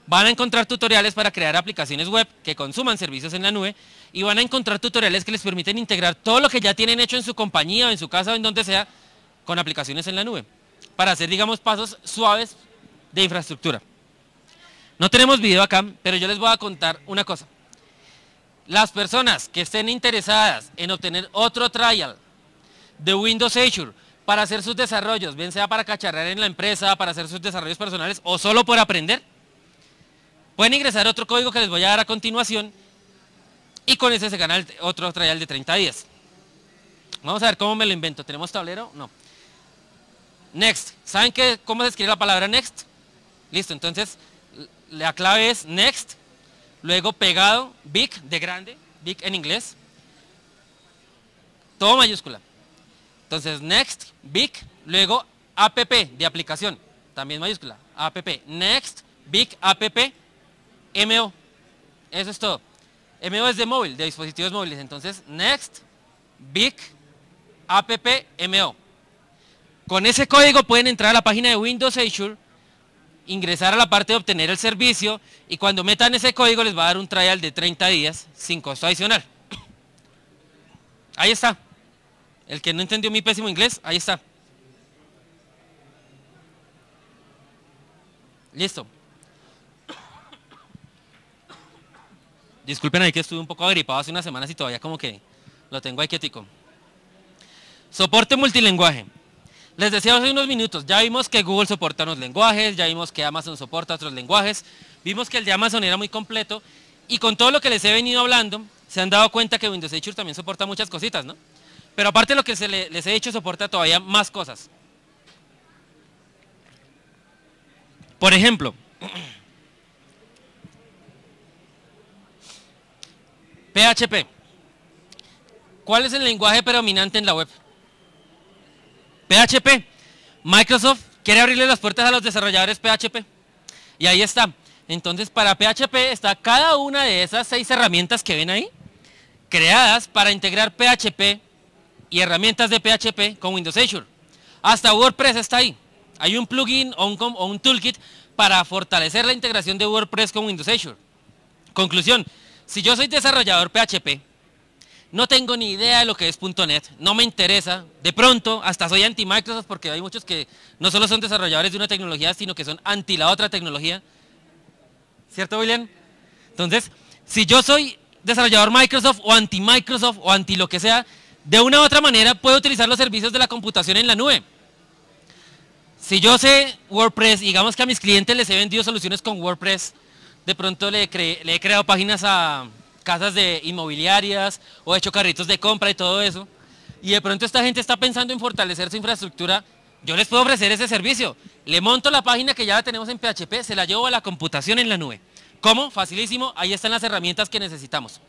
Van a encontrar tutoriales para crear aplicaciones web que consuman servicios en la nube y van a encontrar tutoriales que les permiten integrar todo lo que ya tienen hecho en su compañía o en su casa o en donde sea con aplicaciones en la nube para hacer, digamos, pasos suaves de infraestructura. No tenemos video acá, pero yo les voy a contar una cosa. Las personas que estén interesadas en obtener otro trial de Windows Azure para hacer sus desarrollos, bien sea para cacharrar en la empresa, para hacer sus desarrollos personales o solo por aprender, pueden ingresar otro código que les voy a dar a continuación y con ese se gana otro trial de 30 días. Vamos a ver cómo me lo invento. ¿Tenemos tablero? No. Next. ¿Saben qué, cómo se escribe la palabra next? Listo, entonces la clave es next, luego pegado, big de grande, big en inglés, todo mayúscula. Entonces next, big, luego app de aplicación, también mayúscula, app, next, big, app, mo. Eso es todo. MO es de móvil, de dispositivos móviles. Entonces, next, big, app, mo. Con ese código pueden entrar a la página de Windows Azure ingresar a la parte de obtener el servicio y cuando metan ese código les va a dar un trial de 30 días sin costo adicional. Ahí está. El que no entendió mi pésimo inglés, ahí está. Listo. Disculpen ahí que estuve un poco agripado hace unas semanas y todavía como que lo tengo ahí quietico. Soporte multilinguaje. Les decía hace unos minutos, ya vimos que Google soporta unos lenguajes, ya vimos que Amazon soporta otros lenguajes, vimos que el de Amazon era muy completo y con todo lo que les he venido hablando, se han dado cuenta que Windows Azure también soporta muchas cositas, ¿no? Pero aparte de lo que les he dicho, soporta todavía más cosas. Por ejemplo, PHP. ¿Cuál es el lenguaje predominante en la web? PHP. Microsoft quiere abrirle las puertas a los desarrolladores PHP. Y ahí está. Entonces, para PHP está cada una de esas seis herramientas que ven ahí, creadas para integrar PHP y herramientas de PHP con Windows Azure. Hasta WordPress está ahí. Hay un plugin o un, o un toolkit para fortalecer la integración de WordPress con Windows Azure. Conclusión, si yo soy desarrollador PHP no tengo ni idea de lo que es .NET, no me interesa. De pronto, hasta soy anti-Microsoft porque hay muchos que no solo son desarrolladores de una tecnología, sino que son anti la otra tecnología. ¿Cierto, William? Entonces, si yo soy desarrollador Microsoft o anti-Microsoft o anti lo que sea, de una u otra manera puedo utilizar los servicios de la computación en la nube. Si yo sé WordPress, digamos que a mis clientes les he vendido soluciones con WordPress, de pronto le, le he creado páginas a, casas de inmobiliarias o hecho carritos de compra y todo eso, y de pronto esta gente está pensando en fortalecer su infraestructura, yo les puedo ofrecer ese servicio. Le monto la página que ya la tenemos en PHP, se la llevo a la computación en la nube. ¿Cómo? Facilísimo, ahí están las herramientas que necesitamos.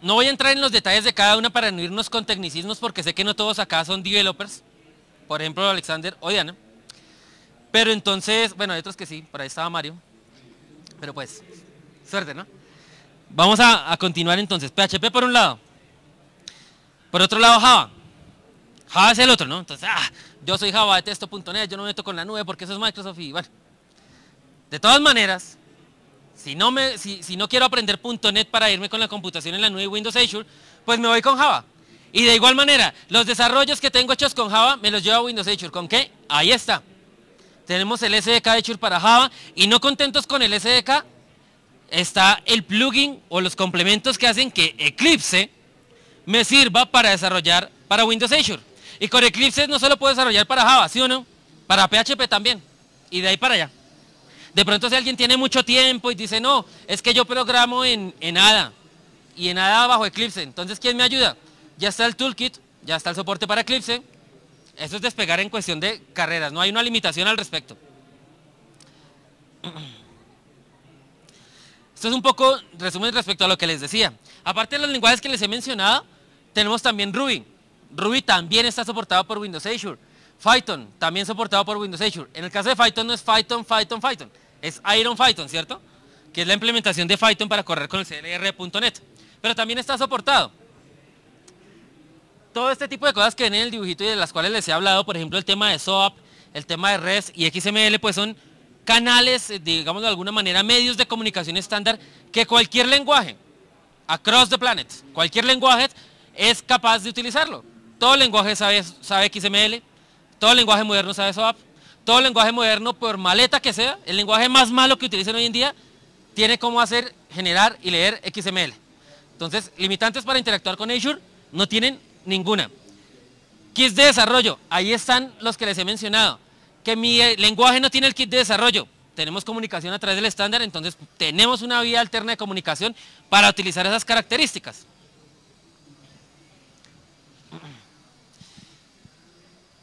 No voy a entrar en los detalles de cada una para no irnos con tecnicismos porque sé que no todos acá son developers. Por ejemplo, Alexander o Diana. Pero entonces, bueno, hay otros que sí, por ahí estaba Mario. Pero pues, Suerte, ¿no? Vamos a, continuar entonces. PHP por un lado. Por otro lado, Java. Java es el otro, ¿no? Entonces, ah, yo soy Java de .NET, yo no me meto con la nube porque eso es Microsoft y bueno. De todas maneras, si no, me, si, no quiero aprender .NET para irme con la computación en la nube Windows Azure, pues me voy con Java. Y de igual manera, los desarrollos que tengo hechos con Java me los llevo a Windows Azure. ¿Con qué? Ahí está. Tenemos el SDK de Azure para Java y no contentos con el SDK, está el plugin o los complementos que hacen que Eclipse me sirva para desarrollar para Windows Azure. Y con Eclipse no solo puedo desarrollar para Java, ¿sí o no? Para PHP también. Y de ahí para allá. De pronto si alguien tiene mucho tiempo y dice, no, es que yo programo en, en ADA y en ADA bajo Eclipse. Entonces, ¿quién me ayuda? Ya está el toolkit, ya está el soporte para Eclipse. Eso es despegar en cuestión de carreras, no hay una limitación al respecto. Esto es un poco resumen respecto a lo que les decía. Aparte de los lenguajes que les he mencionado, tenemos también Ruby. Ruby también está soportado por Windows Azure. Python, también soportado por Windows Azure. En el caso de Python no es Python, Python, Python. Es Iron Python, ¿cierto? Que es la implementación de Python para correr con el CLR.net. Pero también está soportado. Todo este tipo de cosas que ven en el dibujito y de las cuales les he hablado, por ejemplo, el tema de SOAP, el tema de REST y XML, pues son canales, eh, digamos de alguna manera, medios de comunicación estándar que cualquier lenguaje, across the planet, cualquier lenguaje es capaz de utilizarlo. Todo lenguaje sabe, sabe XML, todo lenguaje moderno sabe SOAP, todo lenguaje moderno, por maleta que sea, el lenguaje más malo que utilicen hoy en día, tiene cómo hacer, generar y leer XML. Entonces, limitantes para interactuar con Azure no tienen ninguna. Kits de desarrollo, ahí están los que les he mencionado que mi eh, lenguaje no tiene el kit de desarrollo. Tenemos comunicación a través del estándar, entonces tenemos una vía alterna de comunicación para utilizar esas características.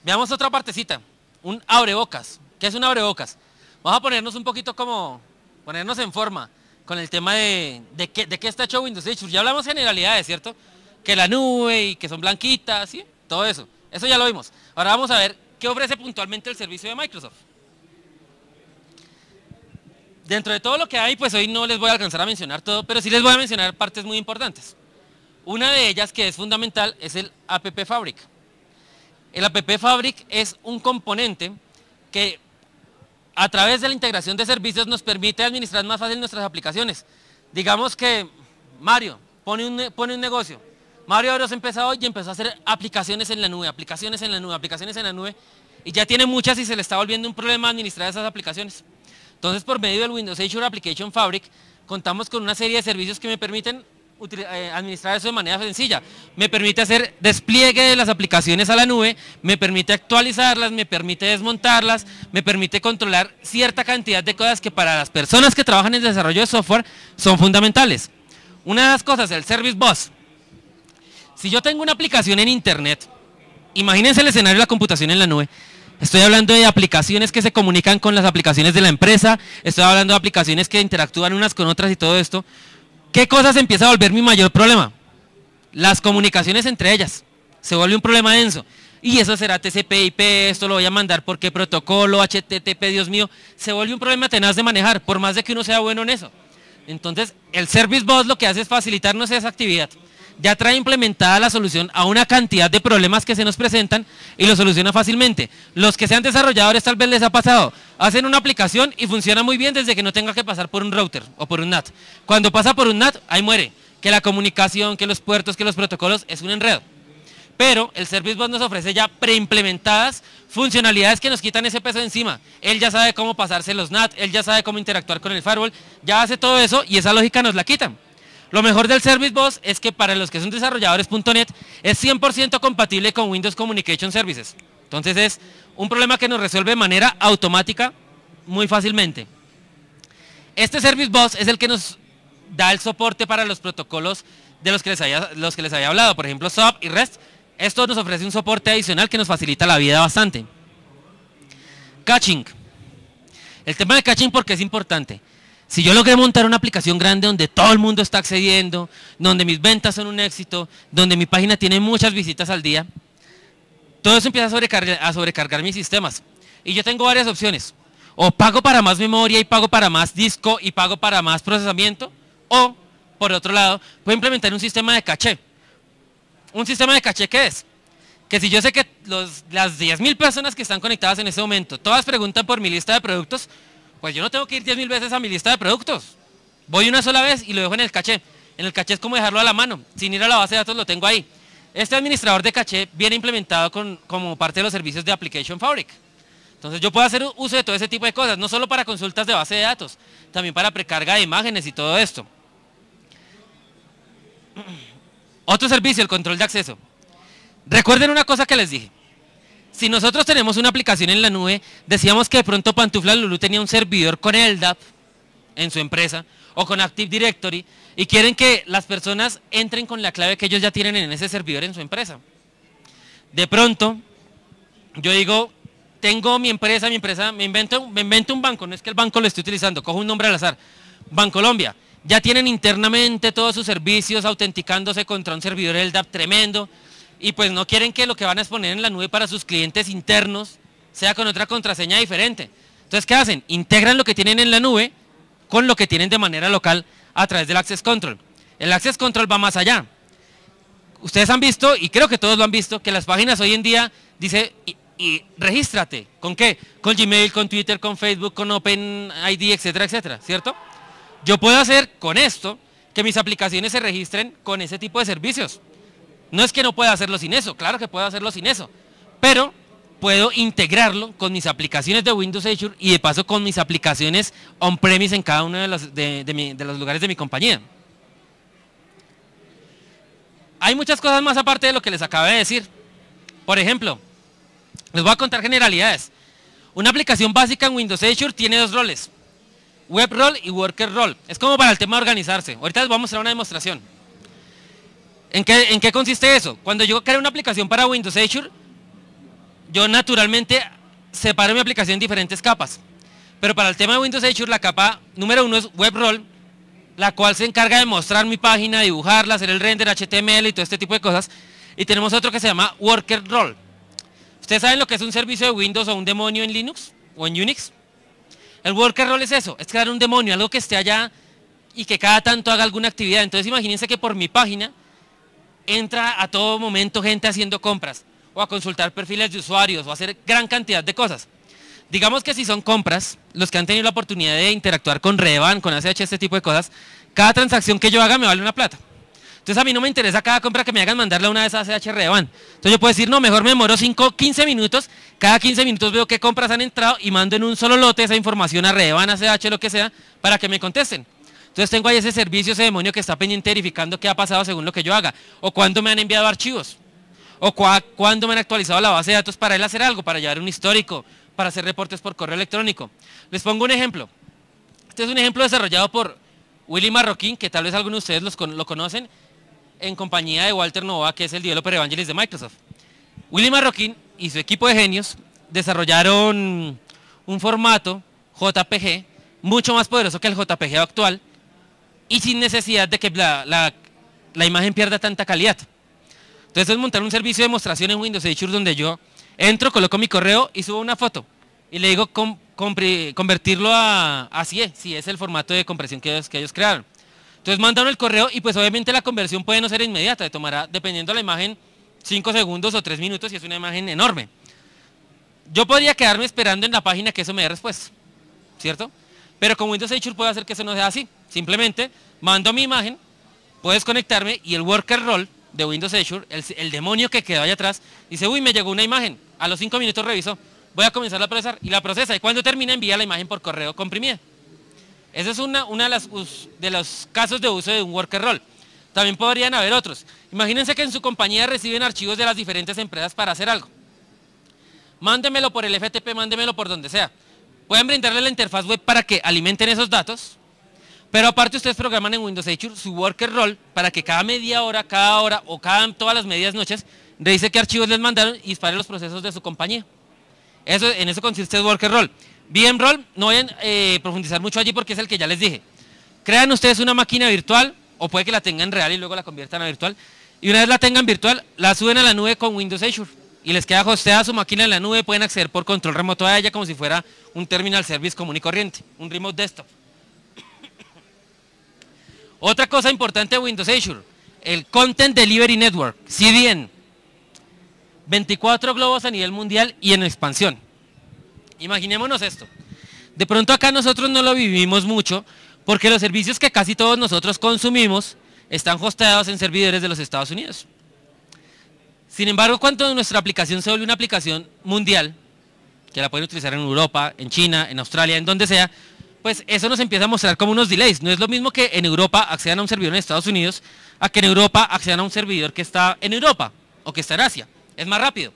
Veamos otra partecita, un abrebocas. ¿Qué es un abrebocas? Vamos a ponernos un poquito como, ponernos en forma con el tema de, de, qué, está hecho Windows Azure. Ya hablamos generalidades, ¿cierto? Que la nube y que son blanquitas, ¿sí? Todo eso. Eso ya lo vimos. Ahora vamos a ver ¿Qué ofrece puntualmente el servicio de Microsoft? Dentro de todo lo que hay, pues hoy no les voy a alcanzar a mencionar todo, pero sí les voy a mencionar partes muy importantes. Una de ellas que es fundamental es el App Fabric. El App Fabric es un componente que a través de la integración de servicios nos permite administrar más fácil nuestras aplicaciones. Digamos que Mario pone un, pone un negocio Mario Bros empezó hoy y empezó a hacer aplicaciones en la nube, aplicaciones en la nube, aplicaciones en la nube, y ya tiene muchas y se le está volviendo un problema administrar esas aplicaciones. Entonces, por medio del Windows Azure Application Fabric, contamos con una serie de servicios que me permiten eh, administrar eso de manera sencilla. Me permite hacer despliegue de las aplicaciones a la nube, me permite actualizarlas, me permite desmontarlas, me permite controlar cierta cantidad de cosas que para las personas que trabajan en el desarrollo de software son fundamentales. Una de las cosas, el Service Bus. Si yo tengo una aplicación en Internet, imagínense el escenario de la computación en la nube. Estoy hablando de aplicaciones que se comunican con las aplicaciones de la empresa, estoy hablando de aplicaciones que interactúan unas con otras y todo esto. ¿Qué cosas empieza a volver mi mayor problema? Las comunicaciones entre ellas. Se vuelve un problema denso. Y eso será TCP, IP, esto lo voy a mandar porque protocolo, HTTP, Dios mío, se vuelve un problema tenaz de manejar, por más de que uno sea bueno en eso. Entonces, el Service Bus lo que hace es facilitarnos esa actividad ya trae implementada la solución a una cantidad de problemas que se nos presentan y lo soluciona fácilmente. Los que sean desarrolladores tal vez les ha pasado, hacen una aplicación y funciona muy bien desde que no tenga que pasar por un router o por un NAT. Cuando pasa por un NAT, ahí muere, que la comunicación, que los puertos, que los protocolos es un enredo. Pero el Service Bus nos ofrece ya preimplementadas funcionalidades que nos quitan ese peso encima. Él ya sabe cómo pasarse los NAT, él ya sabe cómo interactuar con el firewall, ya hace todo eso y esa lógica nos la quitan. Lo mejor del Service Bus es que para los que son desarrolladores.net es 100% compatible con Windows Communication Services. Entonces es un problema que nos resuelve de manera automática muy fácilmente. Este Service Bus es el que nos da el soporte para los protocolos de los que les había, hablado, por ejemplo SOAP y REST. Esto nos ofrece un soporte adicional que nos facilita la vida bastante. Caching. El tema de caching porque es importante. Si yo logré montar una aplicación grande donde todo el mundo está accediendo, donde mis ventas son un éxito, donde mi página tiene muchas visitas al día, todo eso empieza a sobrecargar, mis sistemas. Y yo tengo varias opciones. O pago para más memoria y pago para más disco y pago para más procesamiento. O, por otro lado, puedo implementar un sistema de caché. ¿Un sistema de caché qué es? Que si yo sé que las 10.000 personas que están conectadas en ese momento, todas preguntan por mi lista de productos, pues yo no tengo que ir 10.000 veces a mi lista de productos. Voy una sola vez y lo dejo en el caché. En el caché es como dejarlo a la mano. Sin ir a la base de datos lo tengo ahí. Este administrador de caché viene implementado con, como parte de los servicios de Application Fabric. Entonces yo puedo hacer uso de todo ese tipo de cosas, no solo para consultas de base de datos, también para precarga de imágenes y todo esto. Otro servicio, el control de acceso. Recuerden una cosa que les dije. Si nosotros tenemos una aplicación en la nube, decíamos que de pronto Pantufla Lulu tenía un servidor con LDAP en su empresa o con Active Directory y quieren que las personas entren con la clave que ellos ya tienen en ese servidor en su empresa. De pronto, yo digo, tengo mi empresa, mi empresa, me invento, invento un banco, no es que el banco lo esté utilizando, cojo un nombre al azar, Bancolombia. Ya tienen internamente todos sus servicios autenticándose contra un servidor LDAP tremendo, y pues no quieren que lo que van a exponer en la nube para sus clientes internos sea con otra contraseña diferente. Entonces, ¿qué hacen? Integran lo que tienen en la nube con lo que tienen de manera local a través del Access Control. El Access Control va más allá. Ustedes han visto, y creo que todos lo han visto, que las páginas hoy en día dice y, y regístrate. ¿Con qué? Con Gmail, con Twitter, con Facebook, con OpenID, etcétera, etcétera, ¿cierto? Yo puedo hacer con esto que mis aplicaciones se registren con ese tipo de servicios. No es que no pueda hacerlo sin eso, claro que puedo hacerlo sin eso, pero puedo integrarlo con mis aplicaciones de Windows Azure y de paso con mis aplicaciones on-premise en cada uno de los, lugares de mi compañía. Hay muchas cosas más aparte de lo que les acabo de decir. Por ejemplo, les voy a contar generalidades. Una aplicación básica en Windows Azure tiene dos roles, Web Role y Worker Role. Es como para el tema de organizarse. Ahorita les voy a mostrar una demostración. ¿En qué, consiste eso? Cuando yo creo una aplicación para Windows Azure, yo naturalmente separo mi aplicación en diferentes capas. Pero para el tema de Windows Azure, la capa número uno es WebRoll, la cual se encarga de mostrar mi página, dibujarla, hacer el render, HTML y todo este tipo de cosas. Y tenemos otro que se llama Worker Roll. ¿Ustedes saben lo que es un servicio de Windows o un demonio en Linux o en Unix? El Worker Role es eso, es crear un demonio, algo que esté allá y que cada tanto haga alguna actividad. Entonces imagínense que por mi página entra a todo momento gente haciendo compras o a consultar perfiles de usuarios o a hacer gran cantidad de cosas. Digamos que si son compras, los que han tenido la oportunidad de interactuar con Revan, con ACH, este tipo de cosas, cada transacción que yo haga me vale una plata. Entonces a mí no me interesa cada compra que me hagan mandarla una de a ACH Revan. Entonces yo puedo decir, no, mejor me demoro 5, 15 minutos, cada 15 minutos veo qué compras han entrado y mando en un solo lote esa información a Revan, ACH, lo que sea, para que me contesten. Entonces tengo ahí ese servicio, ese demonio que está pendiente verificando qué ha pasado según lo que yo haga. O cuándo me han enviado archivos. O cuándo me han actualizado la base de datos para él hacer algo, para llevar un histórico, para hacer reportes por correo electrónico. Les pongo un ejemplo. Este es un ejemplo desarrollado por Willy Marroquín, que tal vez algunos de ustedes lo conocen, en compañía de Walter Nova, que es el developer evangelist de Microsoft. Willy Marroquín y su equipo de genios desarrollaron un formato JPG mucho más poderoso que el JPG actual, y sin necesidad de que la, imagen pierda tanta calidad. Entonces es montar un servicio de demostración en Windows Edition donde yo entro, coloco mi correo y subo una foto. Y le digo convertirlo a, así si e. e es el formato de compresión que ellos, que ellos crearon. Entonces mandaron el correo y pues obviamente la conversión puede no ser inmediata, tomará, dependiendo la imagen, 5 segundos o 3 minutos y es una imagen enorme. Yo podría quedarme esperando en la página que eso me dé respuesta, ¿cierto? Pero con Windows Azure puede hacer que eso no sea así. Simplemente mando mi imagen, puedes conectarme y el worker role de Windows Azure, el, demonio que quedó allá atrás, dice, uy, me llegó una imagen. A los cinco minutos reviso, voy a comenzar a procesar y la procesa. Y cuando termina envía la imagen por correo comprimida. Ese es uno una de, de los casos de uso de un worker role. También podrían haber otros. Imagínense que en su compañía reciben archivos de las diferentes empresas para hacer algo. Mándemelo por el FTP, mándemelo por donde sea. Pueden brindarle la interfaz web para que alimenten esos datos, pero aparte ustedes programan en Windows Azure su worker role para que cada media hora, cada hora o cada todas las medias noches dice qué archivos les mandaron y dispare los procesos de su compañía. Eso, en eso consiste el worker role. VM role, no voy a eh, profundizar mucho allí porque es el que ya les dije. Crean ustedes una máquina virtual o puede que la tengan real y luego la conviertan a virtual. Y una vez la tengan virtual, la suben a la nube con Windows Azure y les queda hosteada su máquina en la nube, pueden acceder por control remoto a ella como si fuera un terminal service común y corriente, un remote desktop. Otra cosa importante de Windows Azure, el Content Delivery Network, CDN. 24 globos a nivel mundial y en expansión. Imaginémonos esto. De pronto acá nosotros no lo vivimos mucho porque los servicios que casi todos nosotros consumimos están hosteados en servidores de los Estados Unidos. Sin embargo, cuando nuestra aplicación se vuelve una aplicación mundial, que la pueden utilizar en Europa, en China, en Australia, en donde sea, pues eso nos empieza a mostrar como unos delays. No es lo mismo que en Europa accedan a un servidor en Estados Unidos, a que en Europa accedan a un servidor que está en Europa o que está en Asia. Es más rápido.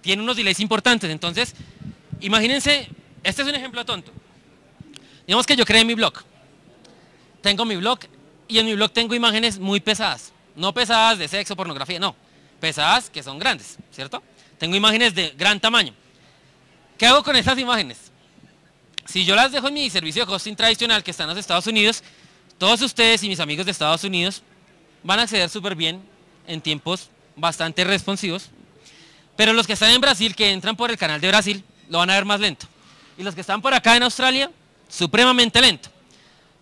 Tiene unos delays importantes. Entonces, imagínense, este es un ejemplo tonto. Digamos que yo creé mi blog. Tengo mi blog y en mi blog tengo imágenes muy pesadas. No pesadas de sexo, pornografía, no pesadas que son grandes, ¿cierto? Tengo imágenes de gran tamaño. ¿Qué hago con esas imágenes? Si yo las dejo en mi servicio de hosting tradicional que está en los Estados Unidos, todos ustedes y mis amigos de Estados Unidos van a acceder súper bien en tiempos bastante responsivos. Pero los que están en Brasil, que entran por el canal de Brasil, lo van a ver más lento. Y los que están por acá en Australia, supremamente lento.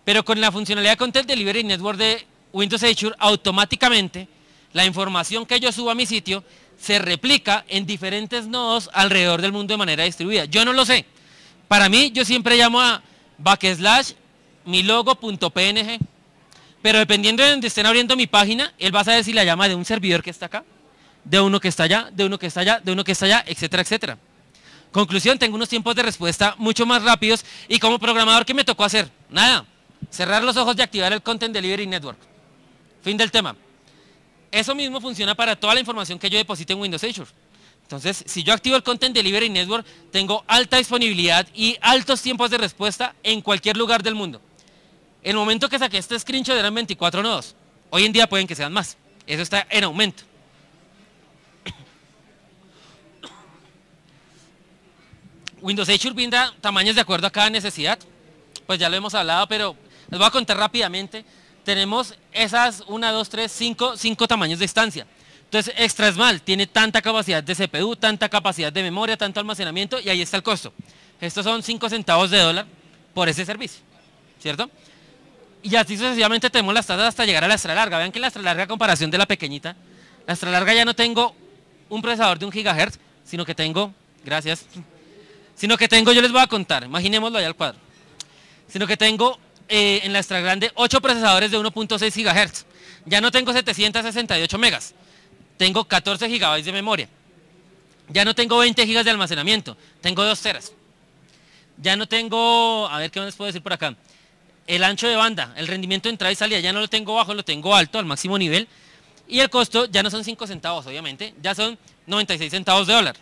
Pero con la funcionalidad Content Delivery Network de Windows Azure, automáticamente la información que yo subo a mi sitio se replica en diferentes nodos alrededor del mundo de manera distribuida. Yo no lo sé. Para mí, yo siempre llamo a backslash milogo.png. pero dependiendo de donde estén abriendo mi página, él va a decir la llama de un servidor que está acá, de uno que está allá, de uno que está allá, de uno que está allá, etcétera, etcétera. Conclusión, tengo unos tiempos de respuesta mucho más rápidos y como programador, ¿qué me tocó hacer? Nada, cerrar los ojos y activar el Content Delivery Network. Fin del tema. Eso mismo funciona para toda la información que yo deposite en Windows Azure. Entonces, si yo activo el Content Delivery Network, tengo alta disponibilidad y altos tiempos de respuesta en cualquier lugar del mundo. El momento que saqué este screenshot eran 24 nodos. Hoy en día pueden que sean más. Eso está en aumento. Windows Azure brinda tamaños de acuerdo a cada necesidad. Pues ya lo hemos hablado, pero les voy a contar rápidamente tenemos esas 1, 2, 3, 5, 5 tamaños de instancia. Entonces, extra es mal. tiene tanta capacidad de CPU, tanta capacidad de memoria, tanto almacenamiento y ahí está el costo. Estos son 5 centavos de dólar por ese servicio, ¿cierto? Y así sucesivamente tenemos las tasas hasta llegar a la extra larga. Vean que la extra larga, comparación de la pequeñita, la extra larga ya no tengo un procesador de un gigahertz, sino que tengo, gracias, sino que tengo, yo les voy a contar, imaginémoslo allá al cuadro, sino que tengo eh, en la extra grande 8 procesadores de 1.6 GHz. Ya no tengo 768 megas, tengo 14 GB de memoria. Ya no tengo 20 GB de almacenamiento, tengo 2 ceras Ya no tengo, a ver qué más puedo decir por acá, el ancho de banda, el rendimiento de entrada y salida, ya no lo tengo bajo, lo tengo alto, al máximo nivel. Y el costo ya no son 5 centavos, obviamente, ya son 96 centavos de dólar.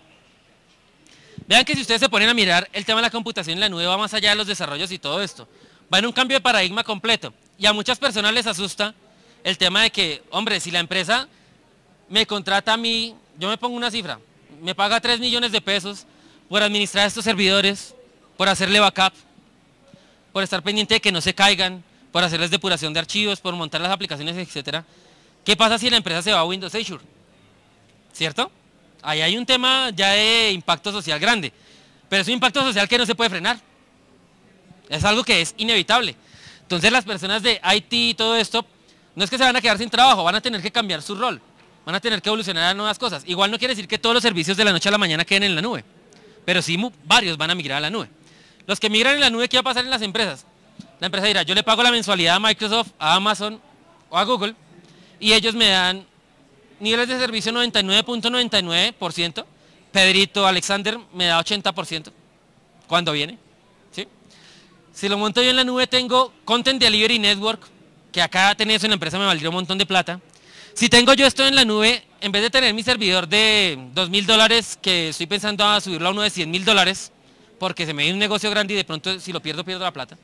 Vean que si ustedes se ponen a mirar, el tema de la computación en la nube va más allá de los desarrollos y todo esto va en un cambio de paradigma completo. Y a muchas personas les asusta el tema de que, hombre, si la empresa me contrata a mí, yo me pongo una cifra, me paga 3 millones de pesos por administrar estos servidores, por hacerle backup, por estar pendiente de que no se caigan, por hacerles depuración de archivos, por montar las aplicaciones, etc. ¿Qué pasa si la empresa se va a Windows Azure? ¿Cierto? Ahí hay un tema ya de impacto social grande, pero es un impacto social que no se puede frenar. Es algo que es inevitable. Entonces las personas de IT y todo esto, no es que se van a quedar sin trabajo, van a tener que cambiar su rol, van a tener que evolucionar a nuevas cosas. Igual no quiere decir que todos los servicios de la noche a la mañana queden en la nube, pero sí varios van a migrar a la nube. Los que migran en la nube, ¿qué va a pasar en las empresas? La empresa dirá, yo le pago la mensualidad a Microsoft, a Amazon o a Google y ellos me dan niveles de servicio 99.99%, Pedrito, Alexander me da 80% cuando viene. Si lo monto yo en la nube, tengo Content Delivery Network, que acá en la empresa me valdría un montón de plata. Si tengo yo esto en la nube, en vez de tener mi servidor de mil dólares, que estoy pensando a subirlo a uno de mil dólares, porque se me dio un negocio grande y de pronto si lo pierdo, pierdo la plata.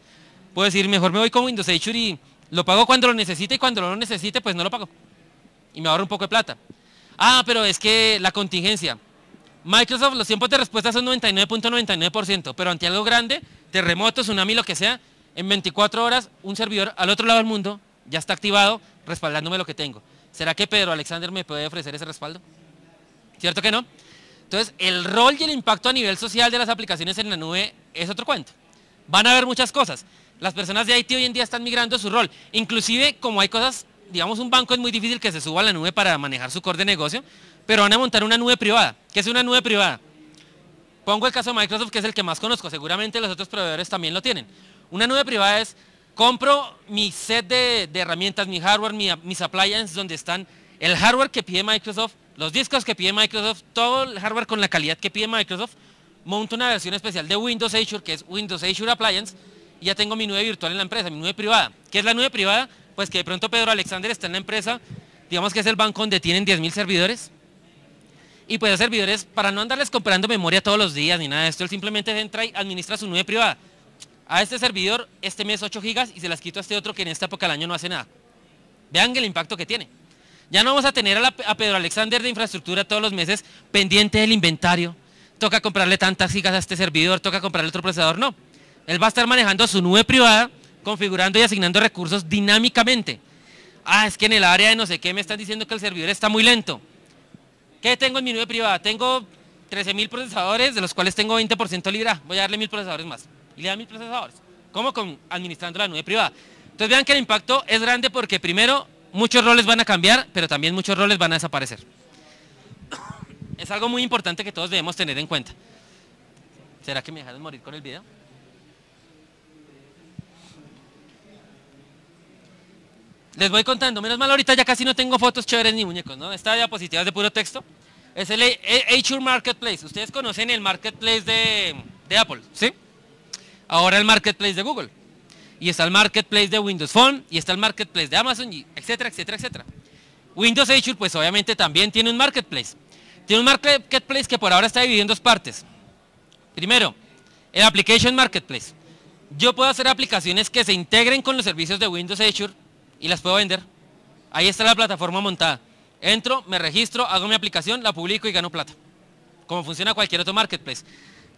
Puedo decir, mejor me voy con Windows Azure y lo pago cuando lo necesite y cuando no lo necesite, pues no lo pago. Y me ahorro un poco de plata. Ah, pero es que la contingencia. Microsoft, los tiempos de respuesta son 99.99%, pero ante algo grande, terremoto, tsunami, lo que sea, en 24 horas un servidor al otro lado del mundo ya está activado respaldándome lo que tengo. ¿Será que Pedro Alexander me puede ofrecer ese respaldo? ¿Cierto que no? Entonces, el rol y el impacto a nivel social de las aplicaciones en la nube es otro cuento. Van a haber muchas cosas. Las personas de Haití hoy en día están migrando su rol. Inclusive, como hay cosas, digamos, un banco es muy difícil que se suba a la nube para manejar su core de negocio pero van a montar una nube privada. ¿Qué es una nube privada? Pongo el caso de Microsoft, que es el que más conozco, seguramente los otros proveedores también lo tienen. Una nube privada es, compro mi set de, herramientas, mi hardware, mis appliances, donde están el hardware que pide Microsoft, los discos que pide Microsoft, todo el hardware con la calidad que pide Microsoft, monto una versión especial de Windows Azure, que es Windows Azure Appliance, y ya tengo mi nube virtual en la empresa, mi nube privada. ¿Qué es la nube privada? Pues que de pronto Pedro Alexander está en la empresa, digamos que es el banco donde tienen 10.000 servidores, y pues a servidores, para no andarles comprando memoria todos los días ni nada de esto, él simplemente entra y administra su nube privada. A este servidor este mes 8 gigas y se las quito a este otro que en esta época del año no hace nada. Vean el impacto que tiene. Ya no vamos a tener a, a Pedro Alexander de infraestructura todos los meses pendiente del inventario. Toca comprarle tantas gigas a este servidor, toca comprarle otro procesador. No, él va a estar manejando su nube privada, configurando y asignando recursos dinámicamente. Ah, es que en el área de no sé qué me están diciendo que el servidor está muy lento. ¿Qué tengo en mi nube privada? Tengo 13.000 procesadores, de los cuales tengo 20% libra. Voy a darle mil procesadores más. Y le da 1.000 procesadores. ¿Cómo? Con, administrando la nube privada. Entonces vean que el impacto es grande porque primero muchos roles van a cambiar, pero también muchos roles van a desaparecer. Es algo muy importante que todos debemos tener en cuenta. ¿Será que me dejaron morir con el video? Les voy contando, menos mal ahorita ya casi no tengo fotos chéveres ni muñecos, ¿no? Esta diapositiva es de puro texto. Es el Azure Marketplace. Ustedes conocen el Marketplace de, Apple, ¿sí? Ahora el Marketplace de Google. Y está el Marketplace de Windows Phone. Y está el Marketplace de Amazon, y etcétera, etcétera, etcétera. Windows Azure, pues obviamente también tiene un Marketplace. Tiene un Marketplace que por ahora está dividido en dos partes. Primero, el Application Marketplace. Yo puedo hacer aplicaciones que se integren con los servicios de Windows Azure y las puedo vender. Ahí está la plataforma montada. Entro, me registro, hago mi aplicación, la publico y gano plata. Como funciona cualquier otro marketplace.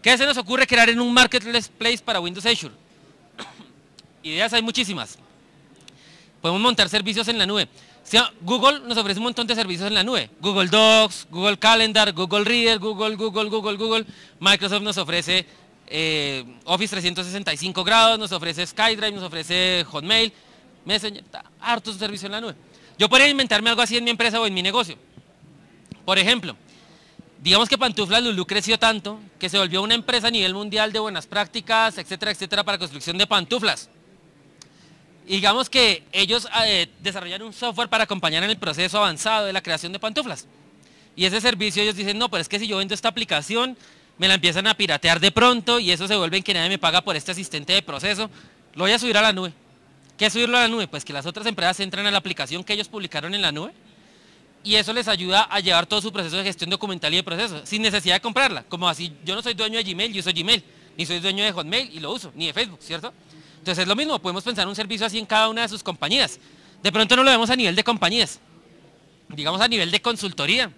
¿Qué se nos ocurre crear en un marketplace para Windows Azure? Ideas hay muchísimas. Podemos montar servicios en la nube. Google nos ofrece un montón de servicios en la nube. Google Docs, Google Calendar, Google Reader, Google, Google, Google, Google. Microsoft nos ofrece eh, Office 365 grados, nos ofrece SkyDrive, nos ofrece Hotmail, Messenger, hartos servicios en la nube. Yo podría inventarme algo así en mi empresa o en mi negocio. Por ejemplo, digamos que Pantuflas Lulú creció tanto que se volvió una empresa a nivel mundial de buenas prácticas, etcétera, etcétera, para construcción de pantuflas. digamos que ellos eh, desarrollan desarrollaron un software para acompañar en el proceso avanzado de la creación de pantuflas. Y ese servicio ellos dicen, no, pero es que si yo vendo esta aplicación, me la empiezan a piratear de pronto y eso se vuelve en que nadie me paga por este asistente de proceso. Lo voy a subir a la nube. ¿Qué es subirlo a la nube? Pues que las otras empresas entran a la aplicación que ellos publicaron en la nube y eso les ayuda a llevar todo su proceso de gestión documental y de proceso, sin necesidad de comprarla. Como así, yo no soy dueño de Gmail, yo uso Gmail, ni soy dueño de Hotmail y lo uso, ni de Facebook, ¿cierto? Entonces es lo mismo, podemos pensar un servicio así en cada una de sus compañías. De pronto no lo vemos a nivel de compañías, digamos a nivel de consultoría,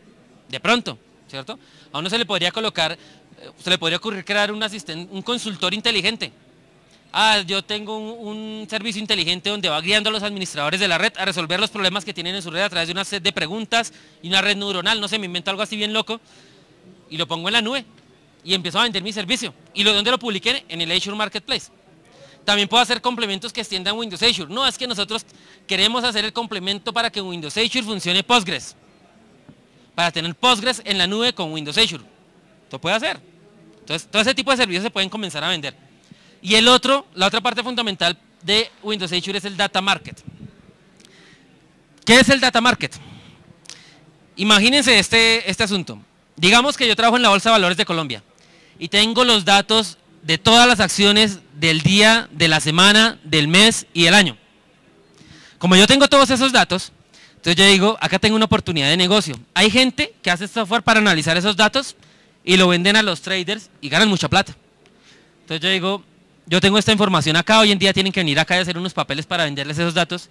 de pronto, ¿cierto? A uno se le podría colocar, eh, se le podría ocurrir crear un, asistente, un consultor inteligente, ah, yo tengo un, servicio inteligente donde va guiando a los administradores de la red a resolver los problemas que tienen en su red a través de una set de preguntas y una red neuronal, no sé, me invento algo así bien loco y lo pongo en la nube y empiezo a vender mi servicio. ¿Y lo, dónde lo publiqué? En el Azure Marketplace. También puedo hacer complementos que extiendan Windows Azure. No, es que nosotros queremos hacer el complemento para que Windows Azure funcione Postgres. Para tener Postgres en la nube con Windows Azure. Esto puede hacer. Entonces, todo ese tipo de servicios se pueden comenzar a vender. Y el otro, la otra parte fundamental de Windows Azure es el Data Market. ¿Qué es el Data Market? Imagínense este, este asunto. Digamos que yo trabajo en la Bolsa de Valores de Colombia y tengo los datos de todas las acciones del día, de la semana, del mes y del año. Como yo tengo todos esos datos, entonces yo digo, acá tengo una oportunidad de negocio. Hay gente que hace software para analizar esos datos y lo venden a los traders y ganan mucha plata. Entonces yo digo, yo tengo esta información acá, hoy en día tienen que venir acá y hacer unos papeles para venderles esos datos.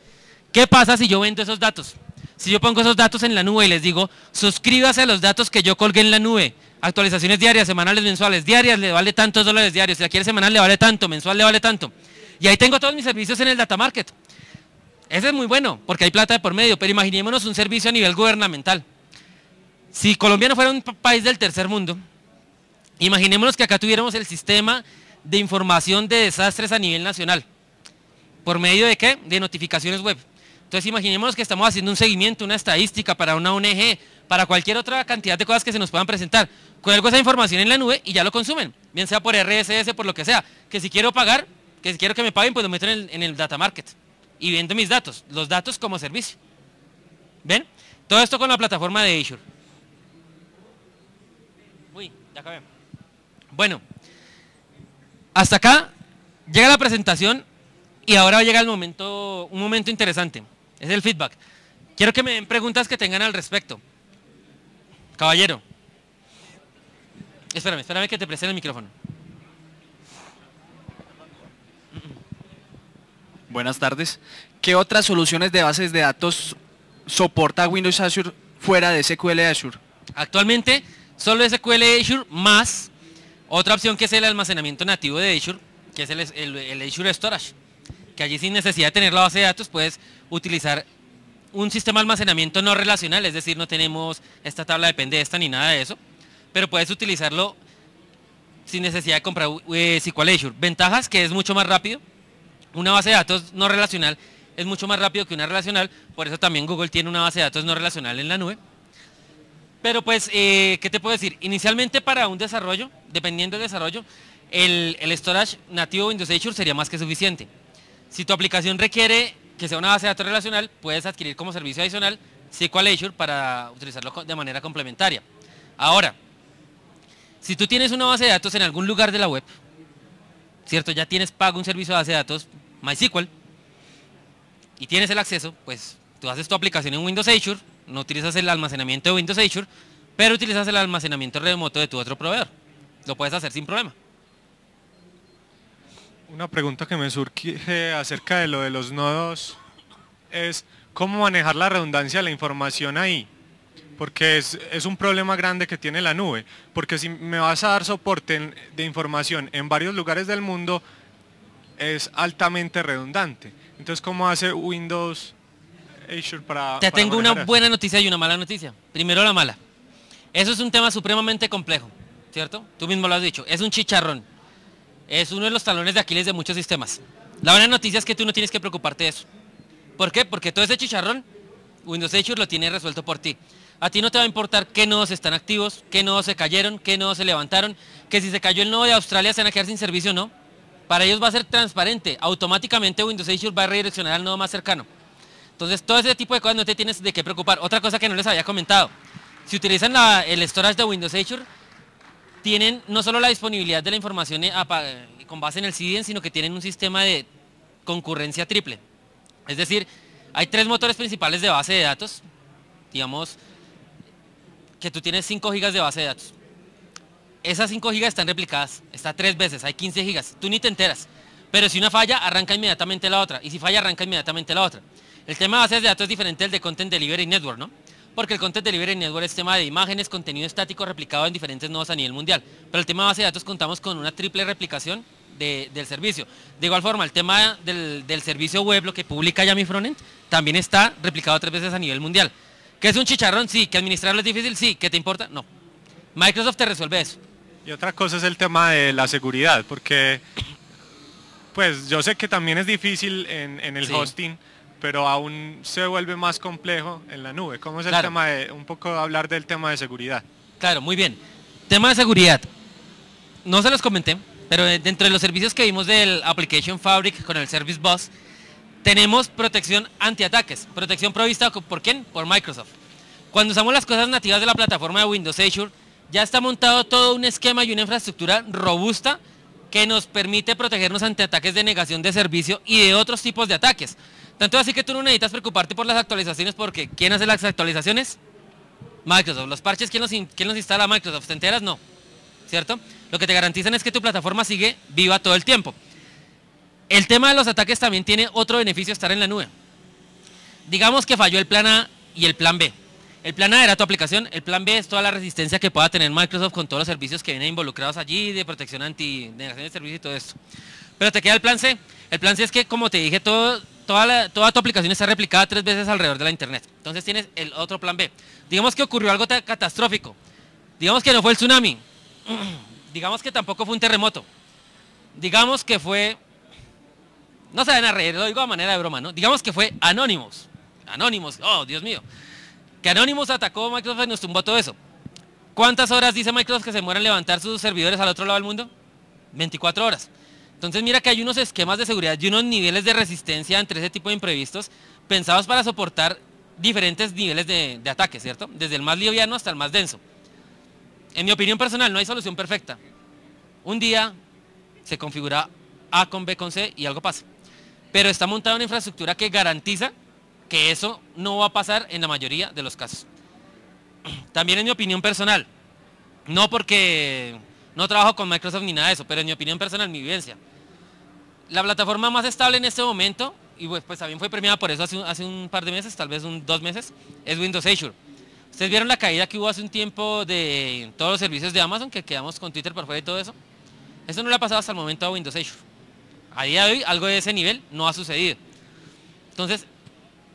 ¿Qué pasa si yo vendo esos datos? Si yo pongo esos datos en la nube y les digo, suscríbase a los datos que yo colgué en la nube, actualizaciones diarias, semanales, mensuales, diarias le vale tantos dólares diarios, si la quiere semanal le vale tanto, mensual le vale tanto. Y ahí tengo todos mis servicios en el data market. Eso es muy bueno, porque hay plata de por medio, pero imaginémonos un servicio a nivel gubernamental. Si Colombia no fuera un país del tercer mundo, imaginémonos que acá tuviéramos el sistema de información de desastres a nivel nacional. ¿Por medio de qué? De notificaciones web. Entonces imaginémonos que estamos haciendo un seguimiento, una estadística para una ONG, para cualquier otra cantidad de cosas que se nos puedan presentar. Cuelgo esa información en la nube y ya lo consumen, bien sea por RSS, por lo que sea. Que si quiero pagar, que si quiero que me paguen, pues lo meto en el, en el data market y viendo mis datos, los datos como servicio. ¿Ven? Todo esto con la plataforma de Azure. Uy, ya acabé. Bueno, hasta acá llega la presentación y ahora llega el momento, un momento interesante. Es el feedback. Quiero que me den preguntas que tengan al respecto. Caballero. Espérame, espérame que te presente el micrófono. Buenas tardes. ¿Qué otras soluciones de bases de datos soporta Windows Azure fuera de SQL Azure? Actualmente solo SQL Azure más otra opción que es el almacenamiento nativo de Azure, que es el, Azure Storage, que allí sin necesidad de tener la base de datos puedes utilizar un sistema de almacenamiento no relacional, es decir, no tenemos esta tabla de esta ni nada de eso, pero puedes utilizarlo sin necesidad de comprar eh, SQL Azure. Ventajas que es mucho más rápido, una base de datos no relacional es mucho más rápido que una relacional, por eso también Google tiene una base de datos no relacional en la nube. Pero pues, eh, ¿qué te puedo decir? Inicialmente para un desarrollo, dependiendo del desarrollo, el, el storage nativo Windows Azure sería más que suficiente. Si tu aplicación requiere que sea una base de datos relacional, puedes adquirir como servicio adicional SQL Azure para utilizarlo de manera complementaria. Ahora, si tú tienes una base de datos en algún lugar de la web, ¿cierto? Ya tienes pago un servicio de base de datos MySQL y tienes el acceso, pues tú haces tu aplicación en Windows Azure, no utilizas el almacenamiento de Windows Azure, pero utilizas el almacenamiento remoto de tu otro proveedor. Lo puedes hacer sin problema. Una pregunta que me surge acerca de lo de los nodos es cómo manejar la redundancia de la información ahí. Porque es, un problema grande que tiene la nube. Porque si me vas a dar soporte de información en varios lugares del mundo, es altamente redundante. Entonces, ¿cómo hace Windows te tengo una buena noticia y una mala noticia. Primero la mala. Eso es un tema supremamente complejo, ¿cierto? Tú mismo lo has dicho. Es un chicharrón. Es uno de los talones de Aquiles de muchos sistemas. La buena noticia es que tú no tienes que preocuparte de eso. ¿Por qué? Porque todo ese chicharrón, Windows Azure lo tiene resuelto por ti. A ti no te va a importar qué nodos están activos, qué nodos se cayeron, qué nodos se levantaron, que si se cayó el nodo de Australia se van a quedar sin servicio o no. Para ellos va a ser transparente. Automáticamente Windows Azure va a redireccionar al nodo más cercano. Entonces, todo ese tipo de cosas no te tienes de qué preocupar. Otra cosa que no les había comentado, si utilizan el storage de Windows Azure, tienen no solo la disponibilidad de la información eh, eh, con base en el CDN, sino que tienen un sistema de concurrencia triple. Es decir, hay tres motores principales de base de datos, digamos que tú tienes 5 gigas de base de datos. Esas 5 gigas están replicadas, está tres veces, hay 15 gigas, tú ni te enteras. Pero si una falla, arranca inmediatamente la otra, y si falla, arranca inmediatamente la otra. El tema de bases de datos es diferente al de Content Delivery Network, ¿no? Porque el Content Delivery Network es tema de imágenes, contenido estático replicado en diferentes nodos a nivel mundial. Pero el tema de base de datos contamos con una triple replicación del servicio. De igual forma, el tema del, servicio web, lo que publica Yami Frontend, también está replicado tres veces a nivel mundial. ¿Que es un chicharrón? Sí. ¿Que administrarlo es difícil? Sí. ¿Qué te importa? No. Microsoft te resuelve eso. Y otra cosa es el tema de la seguridad, porque pues yo sé que también es difícil en, el hosting pero aún se vuelve más complejo en la nube. ¿Cómo es el tema de, un poco hablar del tema de seguridad? Claro, muy bien. Tema de seguridad. No se los comenté, pero dentro de los servicios que vimos del Application Fabric con el Service Bus, tenemos protección antiataques. Protección provista por quién? Por Microsoft. Cuando usamos las cosas nativas de la plataforma de Windows Azure, ya está montado todo un esquema y una infraestructura robusta que nos permite protegernos ante ataques de negación de servicio y de otros tipos de ataques. Tanto así que tú no necesitas preocuparte por las actualizaciones porque ¿quién hace las actualizaciones? Microsoft. Los parches, ¿quién los, quién instala? Microsoft. ¿Te enteras? No. ¿Cierto? Lo que te garantizan es que tu plataforma sigue viva todo el tiempo. El tema de los ataques también tiene otro beneficio estar en la nube. Digamos que falló el plan A y el plan B. El plan A era tu aplicación, el plan B es toda la resistencia que pueda tener Microsoft con todos los servicios que vienen involucrados allí de protección anti, negación de servicio y todo esto. Pero te queda el plan C. El plan C es que, como te dije, toda, tu aplicación está replicada tres veces alrededor de la Internet. Entonces tienes el otro plan B. Digamos que ocurrió algo catastrófico. Digamos que no fue el tsunami. Digamos que tampoco fue un terremoto. Digamos que fue... No se van a reír, lo digo a manera de broma, ¿no? Digamos que fue Anonymous. Anonymous, oh, Dios mío. Que Anonymous atacó Microsoft y nos tumbó todo eso. ¿Cuántas horas dice Microsoft que se mueran levantar sus servidores al otro lado del mundo? 24 horas. Entonces mira que hay unos esquemas de seguridad y unos niveles de resistencia entre ese tipo de imprevistos pensados para soportar diferentes niveles de, de ataque, ¿cierto? Desde el más liviano hasta el más denso. En mi opinión personal, no hay solución perfecta. Un día se configura A con B con C y algo pasa. Pero está montada una infraestructura que garantiza que eso no va a pasar en la mayoría de los casos. También en mi opinión personal, no porque no trabajo con Microsoft ni nada de eso, pero en mi opinión personal, mi vivencia, la plataforma más estable en este momento, y pues, pues también fue premiada por eso hace un, par de meses, tal vez un, dos meses, es Windows Azure. Ustedes vieron la caída que hubo hace un tiempo de todos los servicios de Amazon, que quedamos con Twitter por fuera y todo eso. Eso no le ha pasado hasta el momento a Windows Azure. A día de hoy algo de ese nivel no ha sucedido. Entonces,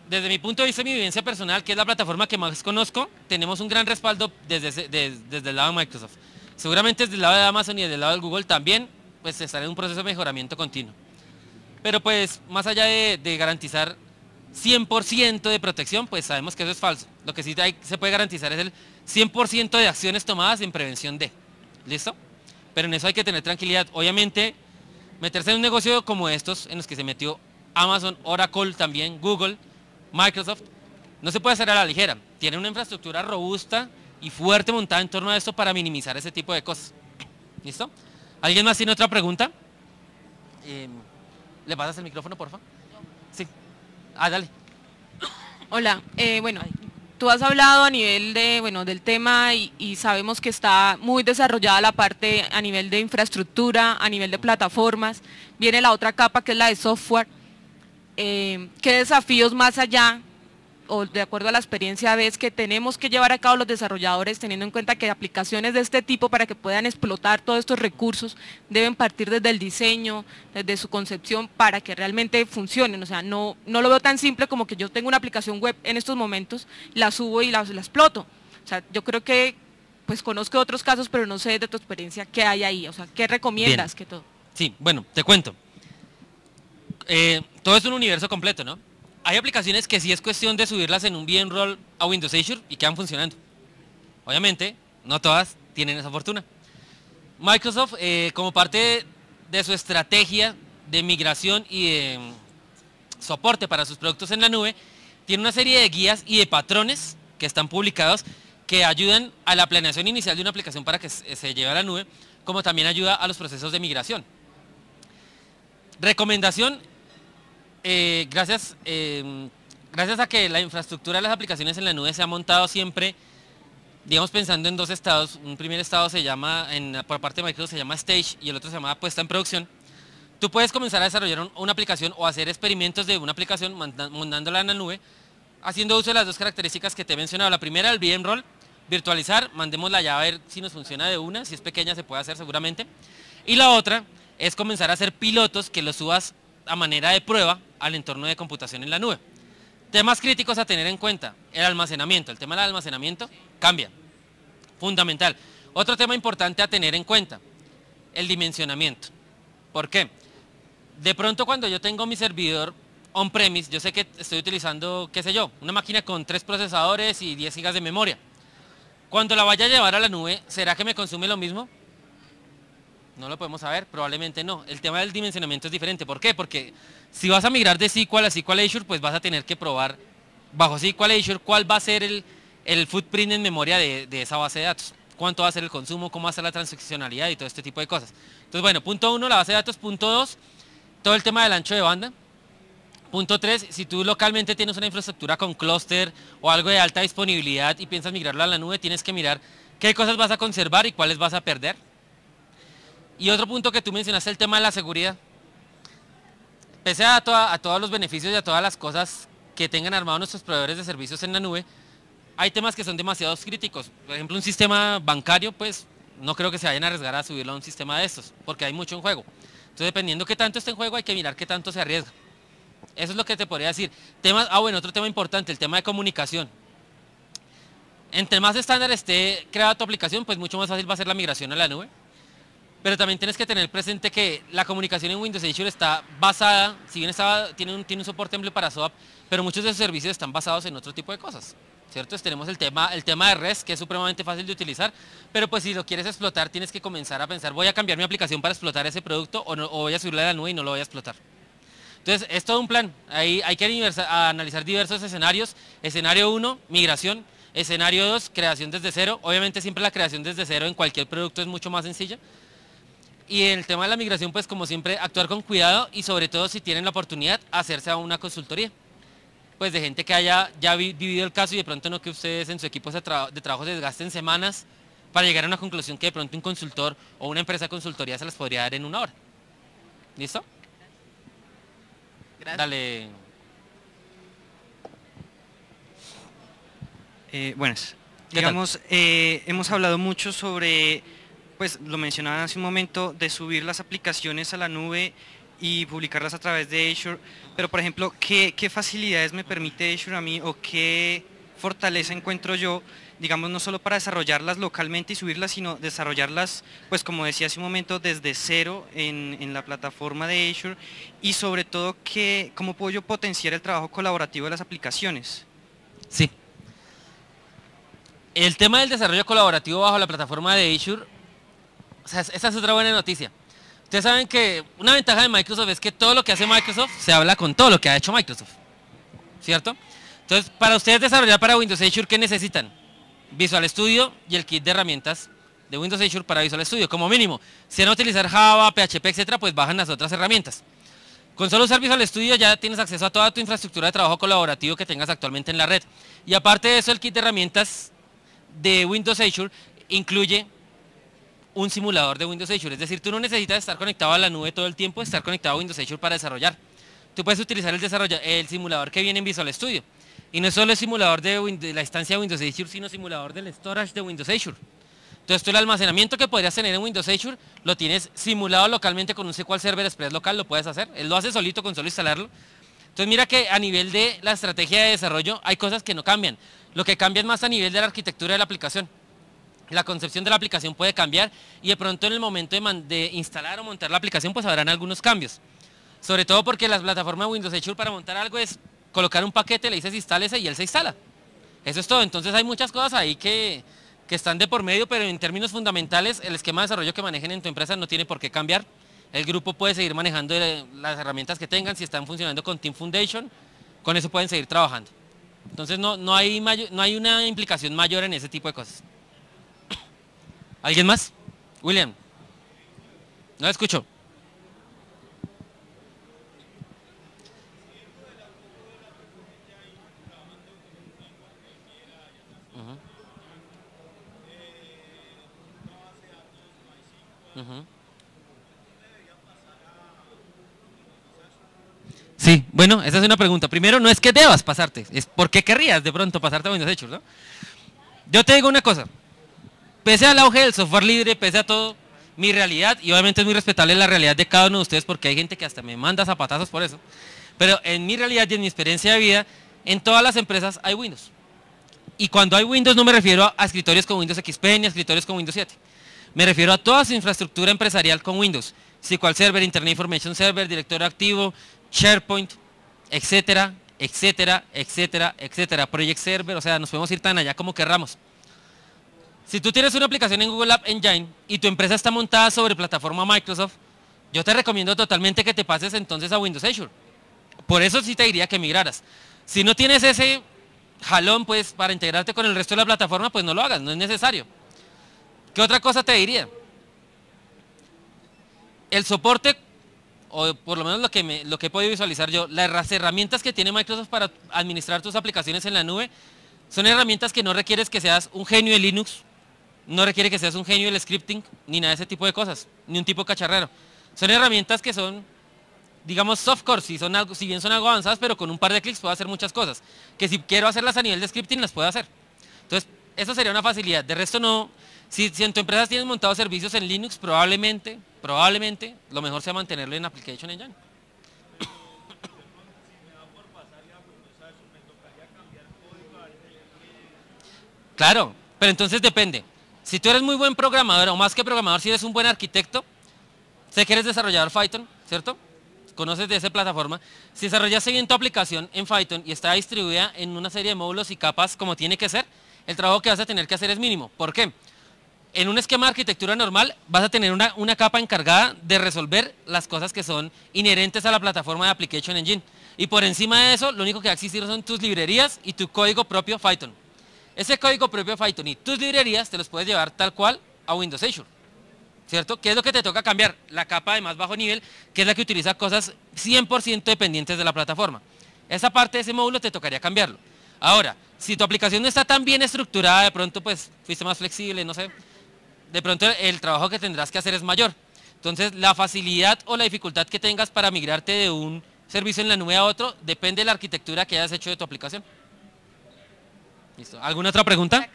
desde mi punto de vista, mi vivencia personal, que es la plataforma que más conozco, tenemos un gran respaldo desde, desde el lado de Microsoft. Seguramente desde el lado de Amazon y desde el lado de Google también, pues estará en un proceso de mejoramiento continuo. Pero pues más allá de, garantizar 100% de protección, pues sabemos que eso es falso. Lo que sí se puede garantizar es el 100% de acciones tomadas en prevención de. ¿Listo? Pero en eso hay que tener tranquilidad. Obviamente, meterse en un negocio como estos, en los que se metió Amazon, Oracle también, Google, Microsoft, no se puede hacer a la ligera. Tiene una infraestructura robusta y fuerte montada en torno a esto para minimizar ese tipo de cosas. ¿Listo? ¿Alguien más tiene otra pregunta? Em, ¿Le pasas el micrófono, por favor? Sí. Ah, dale. Hola, eh, bueno, tú has hablado a nivel de, bueno, del tema y, sabemos que está muy desarrollada la parte a nivel de infraestructura, a nivel de plataformas. Viene la otra capa que es la de software. Eh, ¿Qué desafíos más allá o de acuerdo a la experiencia ves que tenemos que llevar a cabo los desarrolladores teniendo en cuenta que aplicaciones de este tipo para que puedan explotar todos estos recursos deben partir desde el diseño, desde su concepción para que realmente funcionen. O sea, no, no lo veo tan simple como que yo tengo una aplicación web en estos momentos, la subo y la, exploto. O sea, yo creo que pues conozco otros casos, pero no sé de tu experiencia qué hay ahí. O sea, ¿qué recomiendas que todo? Sí, bueno, te cuento. Eh, todo es un universo completo, ¿no? hay aplicaciones que sí es cuestión de subirlas en un bien roll a Windows Azure y quedan funcionando. Obviamente, no todas tienen esa fortuna. Microsoft, eh, como parte de su estrategia de migración y de mm, soporte para sus productos en la nube, tiene una serie de guías y de patrones que están publicados que ayudan a la planeación inicial de una aplicación para que se lleve a la nube, como también ayuda a los procesos de migración. Recomendación eh, gracias, em, gracias a que la infraestructura de las aplicaciones en la nube se ha montado siempre, digamos pensando en dos estados, un primer estado se llama, por parte de Microsoft se llama Stage y el otro se llama puesta en producción, tú puedes comenzar a desarrollar una aplicación o hacer experimentos de una aplicación mandándola en la nube, haciendo uso de las dos características que te he mencionado. La primera, el VM roll, virtualizar, mandemos la llave a ver si nos funciona de una, si es pequeña se puede hacer seguramente. Y la otra es comenzar a hacer pilotos que los subas a manera de prueba al entorno de computación en la nube. Temas críticos a tener en cuenta, el almacenamiento. El tema del almacenamiento cambia, fundamental. Otro tema importante a tener en cuenta, el dimensionamiento. ¿Por qué? De pronto cuando yo tengo mi servidor on-premise, yo sé que estoy utilizando, qué sé yo, una máquina con tres procesadores y 10 gigas de memoria. Cuando la vaya a llevar a la nube, ¿será que me consume lo mismo? No lo podemos saber, probablemente no. El tema del dimensionamiento es diferente. ¿Por qué? Porque si vas a migrar de SQL a SQL Azure, pues vas a tener que probar bajo SQL Azure cuál va a ser el, footprint en memoria de, de, esa base de datos. Cuánto va a ser el consumo, cómo va a ser la transaccionalidad y todo este tipo de cosas. Entonces, bueno, punto uno, la base de datos. Punto dos, todo el tema del ancho de banda. Punto tres, si tú localmente tienes una infraestructura con clúster o algo de alta disponibilidad y piensas migrarlo a la nube, tienes que mirar qué cosas vas a conservar y cuáles vas a perder y otro punto que tú mencionaste, el tema de la seguridad. Pese a, todos los beneficios y a todas las cosas que tengan armados nuestros proveedores de servicios en la nube, hay temas que son demasiados críticos. Por ejemplo, un sistema bancario, pues no creo que se vayan a arriesgar a subirlo a un sistema de estos, porque hay mucho en juego. Entonces, dependiendo qué tanto esté en juego, hay que mirar qué tanto se arriesga. Eso es lo que te podría decir. Temas, ah, bueno, otro tema importante, el tema de comunicación. Entre más estándar esté creada tu aplicación, pues mucho más fácil va a ser la migración a la nube pero también tienes que tener presente que la comunicación en Windows Azure está basada, si bien tiene, un, soporte amplio para SOAP, pero muchos de sus servicios están basados en otro tipo de cosas. ¿Cierto? tenemos el tema, el tema de REST, que es supremamente fácil de utilizar, pero pues si lo quieres explotar, tienes que comenzar a pensar, voy a cambiar mi aplicación para explotar ese producto o, voy a subirla a la nube y no lo voy a explotar. Entonces, es todo un plan. hay que analizar diversos escenarios. Escenario 1, migración. Escenario 2, creación desde cero. Obviamente siempre la creación desde cero en cualquier producto es mucho más sencilla. Y en el tema de la migración, pues como siempre, actuar con cuidado y sobre todo si tienen la oportunidad, hacerse a una consultoría. Pues de gente que haya ya vivido el caso y de pronto no que ustedes en su equipo de, trabajo se desgasten semanas para llegar a una conclusión que de pronto un consultor o una empresa de consultoría se las podría dar en una hora. ¿Listo? Gracias. Dale. Eh, buenas. Digamos, eh, hemos hablado mucho sobre pues lo mencionaba hace un momento, de subir las aplicaciones a la nube y publicarlas a través de Azure, pero por ejemplo, ¿qué, facilidades me permite Azure a mí o qué fortaleza encuentro yo, digamos, no solo para desarrollarlas localmente y subirlas, sino desarrollarlas, pues como decía hace un momento, desde cero en, la plataforma de Azure y sobre todo, que, ¿cómo puedo yo potenciar el trabajo colaborativo de las aplicaciones? Sí. El tema del desarrollo colaborativo bajo la plataforma de Azure esa es otra buena noticia. Ustedes saben que una ventaja de Microsoft es que todo lo que hace Microsoft se habla con todo lo que ha hecho Microsoft. ¿Cierto? Entonces, para ustedes desarrollar para Windows Azure, ¿qué necesitan? Visual Studio y el kit de herramientas de Windows Azure para Visual Studio, como mínimo. Si no a utilizar Java, PHP, etcétera, pues bajan las otras herramientas. Con solo usar Visual Studio ya tienes acceso a toda tu infraestructura de trabajo colaborativo que tengas actualmente en la red. Y aparte de eso, el kit de herramientas de Windows Azure incluye un simulador de Windows Azure. Es decir, tú no necesitas estar conectado a la nube todo el tiempo, estar conectado a Windows Azure para desarrollar. Tú puedes utilizar el, desarrollo, el simulador que viene en Visual Studio. Y no es solo el simulador de, la instancia de Windows Azure, sino simulador del storage de Windows Azure. Entonces tú el almacenamiento que podrías tener en Windows Azure lo tienes simulado localmente con un SQL Server Express local, lo puedes hacer. Él lo hace solito con solo instalarlo. Entonces mira que a nivel de la estrategia de desarrollo hay cosas que no cambian. Lo que cambia es más a nivel de la arquitectura de la aplicación la concepción de la aplicación puede cambiar y de pronto en el momento de, instalar o montar la aplicación pues habrán algunos cambios. Sobre todo porque las plataformas Windows Azure para montar algo es colocar un paquete, le dices instálese y él se instala. Eso es todo. Entonces hay muchas cosas ahí que, están de por medio, pero en términos fundamentales el esquema de desarrollo que manejen en tu empresa no tiene por qué cambiar. El grupo puede seguir manejando eh, las herramientas que tengan, si están funcionando con Team Foundation, con eso pueden seguir trabajando. Entonces no, no, hay, no hay una implicación mayor en ese tipo de cosas. ¿Alguien más? William. No escucho. Sí, bueno, esa es una pregunta. Primero, no es que debas pasarte, es porque querrías de pronto pasarte a Windows Hecho, ¿no? Yo te digo una cosa, pese al auge del software libre, pese a todo, mi realidad, y obviamente es muy respetable la realidad de cada uno de ustedes, porque hay gente que hasta me manda zapatazos por eso, pero en mi realidad y en mi experiencia de vida, en todas las empresas hay Windows. Y cuando hay Windows no me refiero a, escritorios con Windows XP ni a escritorios con Windows 7. Me refiero a toda su infraestructura empresarial con Windows. SQL Server, Internet Information Server, Directorio Activo, SharePoint, etcétera, etcétera, etcétera, etcétera, Project Server, o sea, nos podemos ir tan allá como querramos. Si tú tienes una aplicación en Google App Engine y tu empresa está montada sobre plataforma Microsoft, yo te recomiendo totalmente que te pases entonces a Windows Azure. Por eso sí te diría que migraras. Si no tienes ese jalón pues para integrarte con el resto de la plataforma, pues no lo hagas, no es necesario. ¿Qué otra cosa te diría? El soporte, o por lo menos lo que, lo que he podido visualizar yo, las herramientas que tiene Microsoft para administrar tus aplicaciones en la nube, son herramientas que no requieres que seas un genio de Linux no requiere que seas un genio del scripting ni nada de ese tipo de cosas, ni un tipo cacharrero. Son herramientas que son, digamos, softcore, si, son algo, si bien son algo avanzadas, pero con un par de clics puedo hacer muchas cosas, que si quiero hacerlas a nivel de scripting las puedo hacer. Entonces, eso sería una facilidad. De resto no, si, si en tu empresa tienes montados servicios en Linux, probablemente, probablemente, lo mejor sea mantenerlo en Application Engine. Claro, pero entonces depende. Si tú eres muy buen programador, o más que programador, si eres un buen arquitecto, sé que eres desarrollador Python, ¿cierto? Conoces de esa plataforma. Si desarrollas bien tu aplicación en Python y está distribuida en una serie de módulos y capas como tiene que ser, el trabajo que vas a tener que hacer es mínimo. ¿Por qué? En un esquema de arquitectura normal vas a tener una, una capa encargada de resolver las cosas que son inherentes a la plataforma de Application Engine. Y por encima de eso, lo único que va a existir son tus librerías y tu código propio Python. Ese código propio de Python y tus librerías te los puedes llevar tal cual a Windows Azure. ¿Cierto? ¿Qué es lo que te toca cambiar? La capa de más bajo nivel, que es la que utiliza cosas 100% dependientes de la plataforma. Esa parte de ese módulo te tocaría cambiarlo. Ahora, si tu aplicación no está tan bien estructurada, de pronto pues fuiste más flexible, no sé, de pronto el trabajo que tendrás que hacer es mayor. Entonces, la facilidad o la dificultad que tengas para migrarte de un servicio en la nube a otro depende de la arquitectura que hayas hecho de tu aplicación. Listo. ¿Alguna otra pregunta?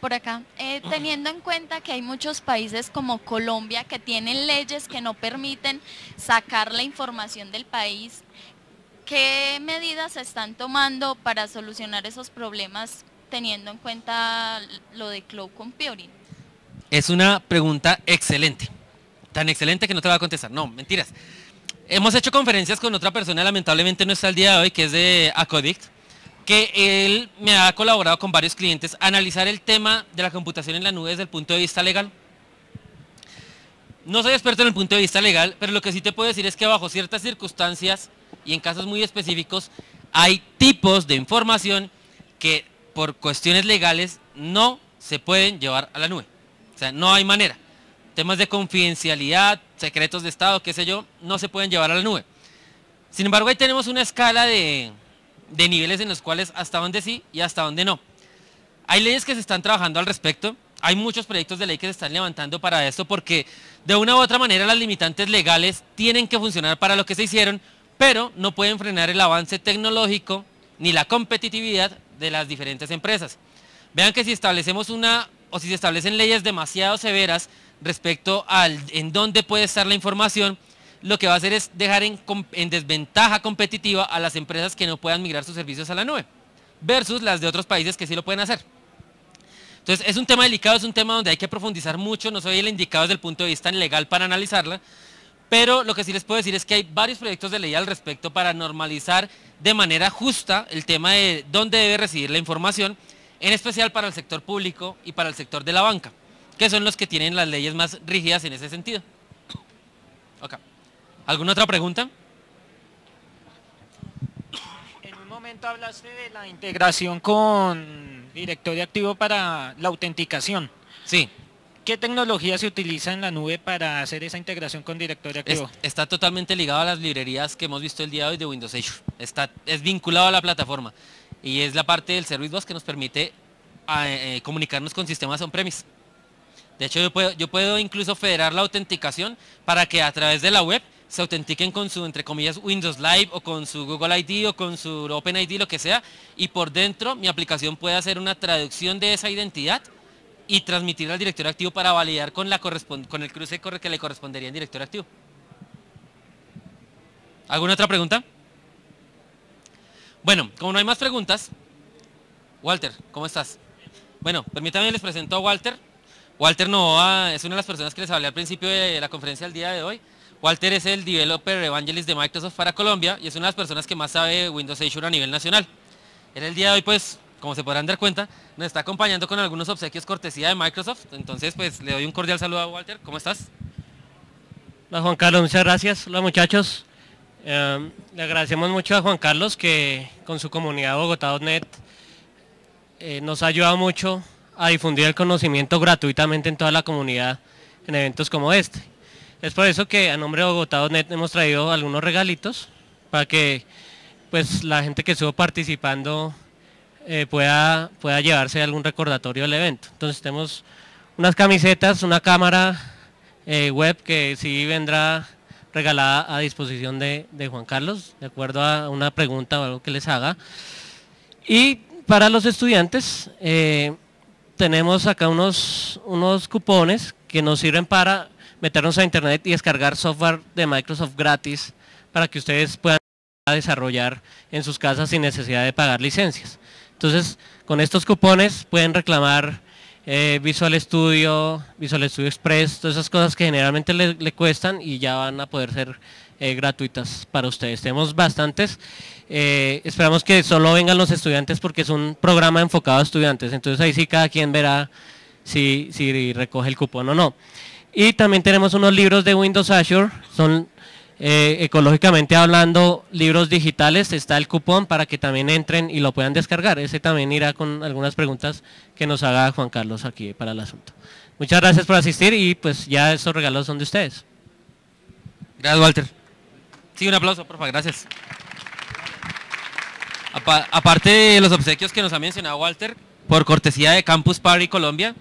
Por acá. Eh, teniendo en cuenta que hay muchos países como Colombia que tienen leyes que no permiten sacar la información del país, ¿qué medidas se están tomando para solucionar esos problemas teniendo en cuenta lo de Cloud Computing? Es una pregunta excelente, tan excelente que no te voy a contestar. No, mentiras. Hemos hecho conferencias con otra persona, lamentablemente no está el día de hoy, que es de Acodict que él me ha colaborado con varios clientes, analizar el tema de la computación en la nube desde el punto de vista legal. No soy experto en el punto de vista legal, pero lo que sí te puedo decir es que bajo ciertas circunstancias y en casos muy específicos hay tipos de información que por cuestiones legales no se pueden llevar a la nube. O sea, no hay manera. Temas de confidencialidad, secretos de Estado, qué sé yo, no se pueden llevar a la nube. Sin embargo, ahí tenemos una escala de, de niveles en los cuales hasta dónde sí y hasta dónde no. Hay leyes que se están trabajando al respecto, hay muchos proyectos de ley que se están levantando para esto porque de una u otra manera las limitantes legales tienen que funcionar para lo que se hicieron, pero no pueden frenar el avance tecnológico ni la competitividad de las diferentes empresas. Vean que si establecemos una o si se establecen leyes demasiado severas respecto al en dónde puede estar la información, lo que va a hacer es dejar en, desventaja competitiva a las empresas que no puedan migrar sus servicios a la nube, versus las de otros países que sí lo pueden hacer. Entonces, es un tema delicado, es un tema donde hay que profundizar mucho, no soy el indicado desde el punto de vista legal para analizarla, pero lo que sí les puedo decir es que hay varios proyectos de ley al respecto para normalizar de manera justa el tema de dónde debe recibir la información, en especial para el sector público y para el sector de la banca, que son los que tienen las leyes más rígidas en ese sentido. Okay. ¿Alguna otra pregunta? En un momento hablaste de la integración con directorio activo para la autenticación. Sí. ¿Qué tecnología se utiliza en la nube para hacer esa integración con directorio activo? está totalmente ligado a las librerías que hemos visto el día de hoy de Windows Azure. Está, es vinculado a la plataforma y es la parte del Service Bus que nos permite ah, eh, eh, comunicarnos con sistemas on-premise. De hecho, yo puedo incluso federar la autenticación para que a través de la web se autentiquen con su, entre comillas, Windows Live o con su Google ID o con su Open ID, lo que sea, y por dentro mi aplicación puede hacer una traducción de esa identidad y transmitirla al director activo para validar con, la con el cruce que le correspondería en director activo. ¿Alguna otra pregunta? Bueno, como no hay más preguntas, Walter, ¿cómo estás? Bueno, permítanme les presento a Walter. Walter Novoa es una de las personas que les hablé al principio de la conferencia del día de hoy. Walter es el developer evangelist de Microsoft para Colombia y es una de las personas que más sabe Windows Azure a nivel nacional. En el día de hoy, pues, como se podrán dar cuenta, nos está acompañando con algunos obsequios cortesía de Microsoft. Entonces, pues, le doy un cordial saludo a Walter. ¿Cómo estás? Hola, Juan Carlos. Muchas gracias. Hola, muchachos. Eh, le agradecemos mucho a Juan Carlos que con su comunidad Bogotá.net eh, nos ha ayudado mucho a difundir el conocimiento gratuitamente en toda la comunidad en eventos como este. Es por eso que a nombre de Bogotá.net hemos traído algunos regalitos para que pues, la gente que estuvo participando eh, pueda, pueda llevarse algún recordatorio del evento. Entonces tenemos unas camisetas, una cámara eh, web que sí vendrá regalada a disposición de, Juan Carlos, de acuerdo a una pregunta o algo que les haga. Y para los estudiantes eh, tenemos acá unos, unos cupones que nos sirven para meternos a internet y descargar software de Microsoft gratis para que ustedes puedan desarrollar en sus casas sin necesidad de pagar licencias. Entonces, con estos cupones pueden reclamar eh, Visual Studio, Visual Studio Express, todas esas cosas que generalmente le, cuestan y ya van a poder ser eh, gratuitas para ustedes. Tenemos bastantes. Eh, esperamos que solo vengan los estudiantes porque es un programa enfocado a estudiantes. Entonces ahí sí cada quien verá si, si recoge el cupón o no. Y también tenemos unos libros de Windows Azure, son eh, ecológicamente hablando libros digitales, está el cupón para que también entren y lo puedan descargar. Ese también irá con algunas preguntas que nos haga Juan Carlos aquí para el asunto. Muchas gracias por asistir y pues ya esos regalos son de ustedes. Gracias, Walter. Sí, un aplauso, por favor, gracias. Aparte de los obsequios que nos ha mencionado Walter, por cortesía de Campus Party Colombia,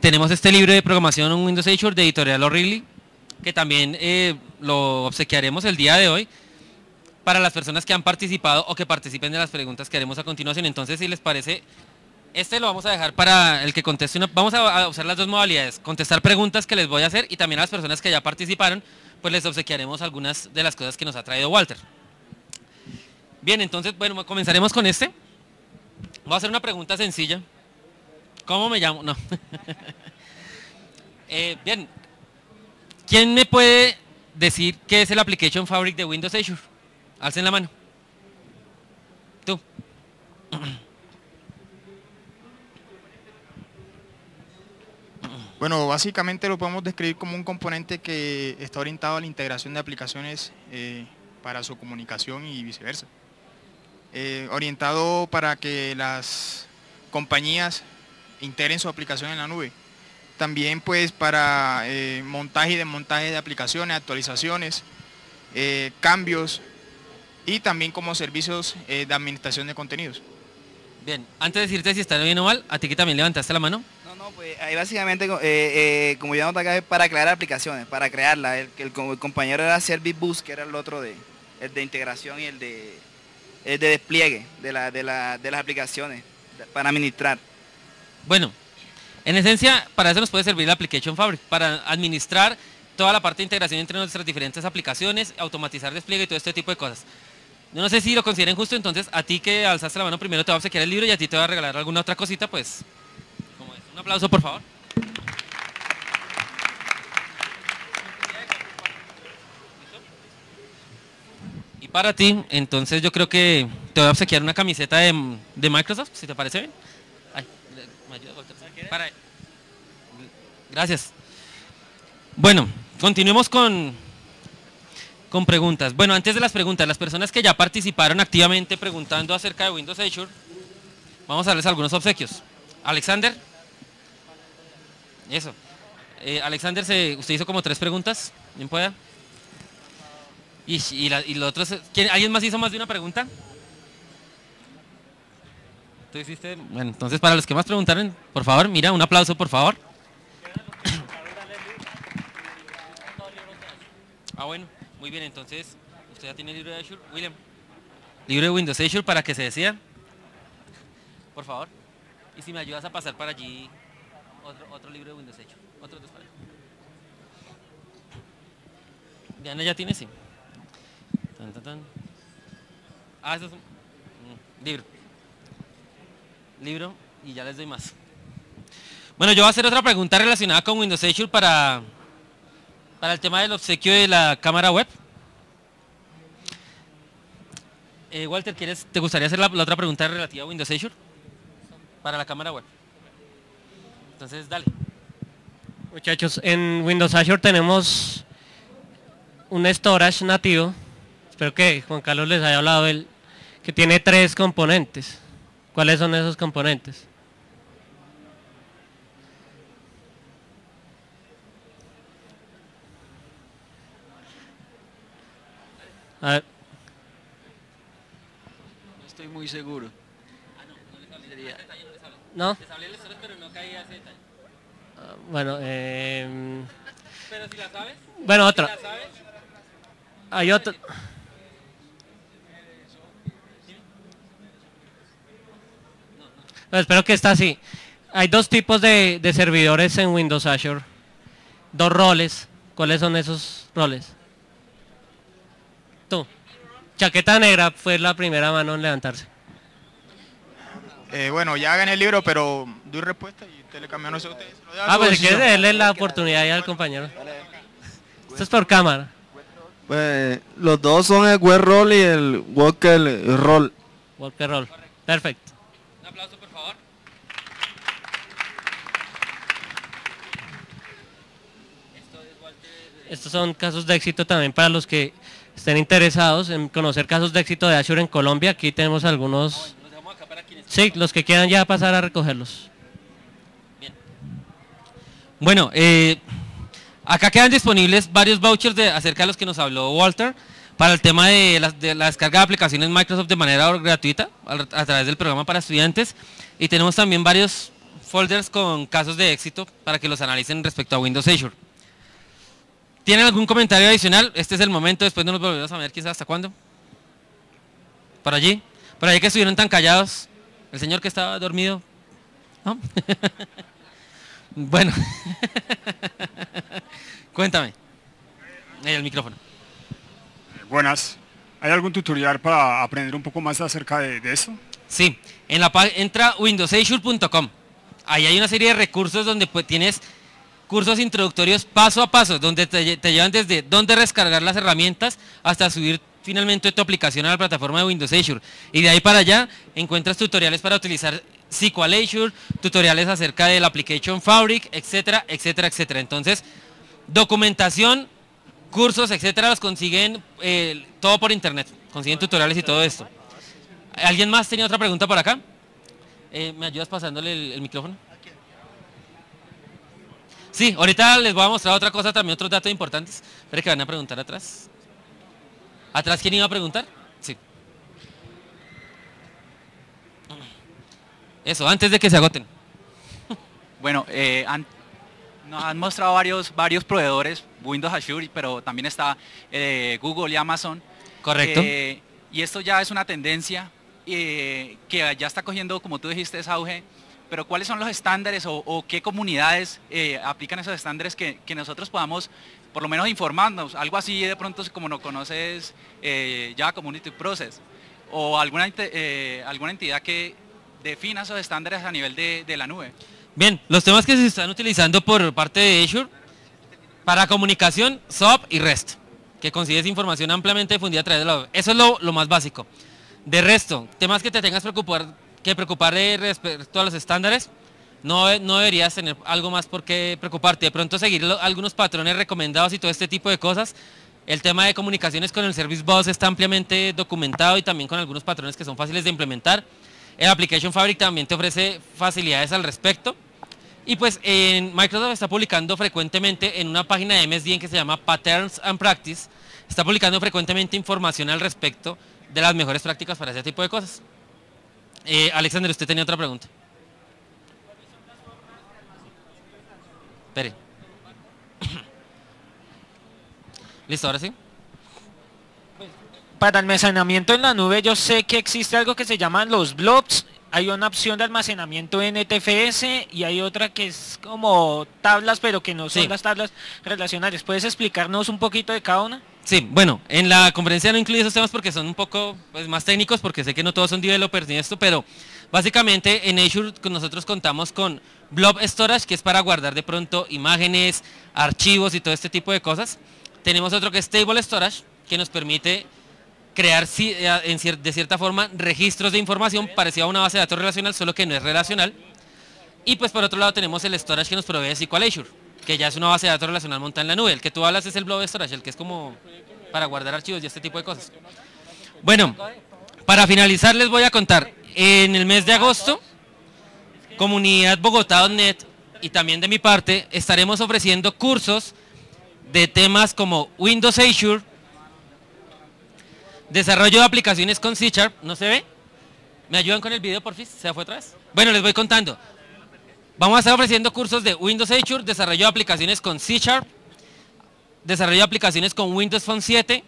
tenemos este libro de programación en Windows Azure de Editorial O'Reilly, que también eh, lo obsequiaremos el día de hoy para las personas que han participado o que participen de las preguntas que haremos a continuación. Entonces, si les parece, este lo vamos a dejar para el que conteste una... Vamos a usar las dos modalidades, contestar preguntas que les voy a hacer y también a las personas que ya participaron, pues les obsequiaremos algunas de las cosas que nos ha traído Walter. Bien, entonces, bueno, comenzaremos con este. Voy a hacer una pregunta sencilla. ¿Cómo me llamo? No. Eh, bien. ¿Quién me puede decir qué es el Application Fabric de Windows Azure? Alcen la mano. Tú. Bueno, básicamente lo podemos describir como un componente que está orientado a la integración de aplicaciones eh, para su comunicación y viceversa. Eh, orientado para que las compañías integren su aplicación en la nube. También pues para eh, montaje y desmontaje de aplicaciones, actualizaciones, eh, cambios y también como servicios eh, de administración de contenidos. Bien, antes de decirte si está bien o mal, a ti que también levantaste la mano. No, no, pues ahí básicamente, como ya nota acá, es para crear aplicaciones, para crearla. El, compañero era Service Bus, que era el otro de, el de integración y el de, de despliegue de, de las aplicaciones para administrar. Bueno, en esencia, para eso nos puede servir la Application Fabric, para administrar toda la parte de integración entre nuestras diferentes aplicaciones, automatizar despliegue y todo este tipo de cosas. No sé si lo consideren justo, entonces a ti que alzaste la mano primero te va a obsequiar el libro y a ti te va a regalar alguna otra cosita, pues Un aplauso, por favor. Y para ti, entonces yo creo que te voy a obsequiar una camiseta de Microsoft, si te parece bien. Para... Gracias. Bueno, continuemos con, con preguntas. Bueno, antes de las preguntas, las personas que ya participaron activamente preguntando acerca de Windows Azure, vamos a darles algunos obsequios. Alexander. Eso. Eh, Alexander, se, usted hizo como tres preguntas. ¿Bien pueda? Y, y, la, y ¿quién, ¿Alguien más hizo más de una pregunta? Bueno, entonces para los que más preguntaron, por favor, mira, un aplauso, por favor. Ah, bueno, muy bien, entonces, usted ya tiene el libro de Azure, William. Libro de Windows Azure para que se decía? Por favor. Y si me ayudas a pasar para allí otro, otro libro de Windows Azure. Otro dos Diana ya tiene, sí. Ah, eso es un libro libro y ya les doy más. Bueno, yo voy a hacer otra pregunta relacionada con Windows Azure para, para el tema del obsequio de la cámara web. Eh, Walter, ¿quieres, ¿te gustaría hacer la, la, otra pregunta relativa a Windows Azure? Para la cámara web. Entonces, dale. Muchachos, en Windows Azure tenemos un storage nativo. Espero que Juan Carlos les haya hablado él, que tiene tres componentes. ¿Cuáles son esos componentes? A ver. No estoy muy seguro. Ah, no, no les hablé, no pero no caía ah, bueno, eh... ¿Pero si la sabes? Bueno, otra. Si la sabes? Hay otra. espero que está así. Hay dos tipos de, servidores en Windows Azure. Dos roles. ¿Cuáles son esos roles? Tú. Chaqueta negra fue la primera mano en levantarse. Eh, bueno, ya gané el libro, pero doy respuesta y usted le cambió, no ah, pues si la oportunidad ya al compañero. Esto es por cámara. Pues los dos son el web roll y el walker roll. Worker Perfecto. Estos son casos de éxito también para los que estén interesados en conocer casos de éxito de Azure en Colombia. Aquí tenemos algunos. Sí, los que quieran ya pasar a recogerlos. Bueno, eh, acá quedan disponibles varios vouchers de, acerca de los que nos habló Walter para el tema de la, descarga de aplicaciones Microsoft de manera gratuita a través del programa para estudiantes y tenemos también varios folders con casos de éxito para que los analicen respecto a Windows Azure. ¿Tienen algún comentario adicional? Este es el momento, después no nos volvemos a ver quizás hasta cuándo. Para allí, para allí que estuvieron tan callados. El señor que estaba dormido. bueno, cuéntame. El micrófono. Buenas. ¿Hay algún tutorial para aprender un poco más acerca de, eso? Sí, en la entra windowsazure.com. Ahí hay una serie de recursos donde pues, tienes cursos introductorios paso a paso, donde te, llevan desde dónde descargar las herramientas hasta subir finalmente tu aplicación a la plataforma de Windows Azure. Y de ahí para allá encuentras tutoriales para utilizar SQL Azure, tutoriales acerca del Application Fabric, etcétera, etcétera, etcétera. Entonces, documentación, cursos, etcétera, los consiguen eh, todo por internet, consiguen tutoriales y todo esto. ¿Alguien más tenía otra pregunta por acá? Eh, ¿Me ayudas pasándole el micrófono? Sí, ahorita les voy a mostrar otra cosa también, otros datos importantes. ¿Pero que van a preguntar atrás. ¿Atrás quién iba a preguntar? Sí. Eso, antes de que se agoten. Bueno, eh, nos han mostrado varios, varios proveedores, Windows Azure, pero también está eh, Google y Amazon. Correcto. Eh, y esto ya es una tendencia que ya está cogiendo, como tú dijiste, esa auge pero ¿cuáles son los estándares o, qué comunidades eh, aplican esos estándares que, nosotros podamos por lo menos informarnos? Algo así de pronto como no conoces ya eh, Community Process o alguna, eh, alguna entidad que defina esos estándares a nivel de, la nube. Bien, los temas que se están utilizando por parte de Azure para comunicación, SOAP y REST, que consigues información ampliamente difundida a través de la web. Eso es lo, lo más básico. De resto, temas que te tengas que preocupar, que preocuparte respecto a los estándares, no, no deberías tener algo más por qué preocuparte. De pronto seguir algunos patrones recomendados y todo este tipo de cosas. El tema de comunicaciones con el Service Bus está ampliamente documentado y también con algunos patrones que son fáciles de implementar. El Application Fabric también te ofrece facilidades al respecto. Y pues en Microsoft está publicando frecuentemente en una página de MSDN que se llama Patterns and Practice, está publicando frecuentemente información al respecto de las mejores prácticas para ese tipo de cosas. Eh, Alexander, usted tenía otra pregunta. Espere. Listo, ahora sí. Para almacenamiento en la nube yo sé que existe algo que se llaman los blobs. Hay una opción de almacenamiento en NTFS e y hay otra que es como tablas, pero que no son las tablas relacionales. ¿Puedes explicarnos un poquito de cada una? Sí, bueno, en la conferencia no incluye esos temas porque son un poco pues, más técnicos, porque sé que no todos son developers ni esto, pero básicamente en Azure nosotros contamos con Blob Storage, que es para guardar de pronto imágenes, archivos y todo este tipo de cosas. Tenemos otro que es Table Storage, que nos permite crear eh, de cierta forma registros de información parecido a una base de datos relacional, solo que no es relacional. Y pues por otro lado tenemos el storage que nos provee SQL Azure que ya es una base de datos relacional montada en la nube. El que tú hablas es el Blob Storage, el que es como para guardar archivos y este tipo de cosas. Bueno, para finalizar les voy a contar, en el mes de agosto, Comunidad Bogotá.net y también de mi parte, estaremos ofreciendo cursos de temas como Windows Azure, desarrollo de aplicaciones con C Sharp, ¿no se ve? ¿Me ayudan con el video, por fin? ¿Se fue otra vez? Bueno, les voy contando. Vamos a estar ofreciendo cursos de Windows Azure, desarrollo de aplicaciones con C Sharp, desarrollo de aplicaciones con Windows Phone 7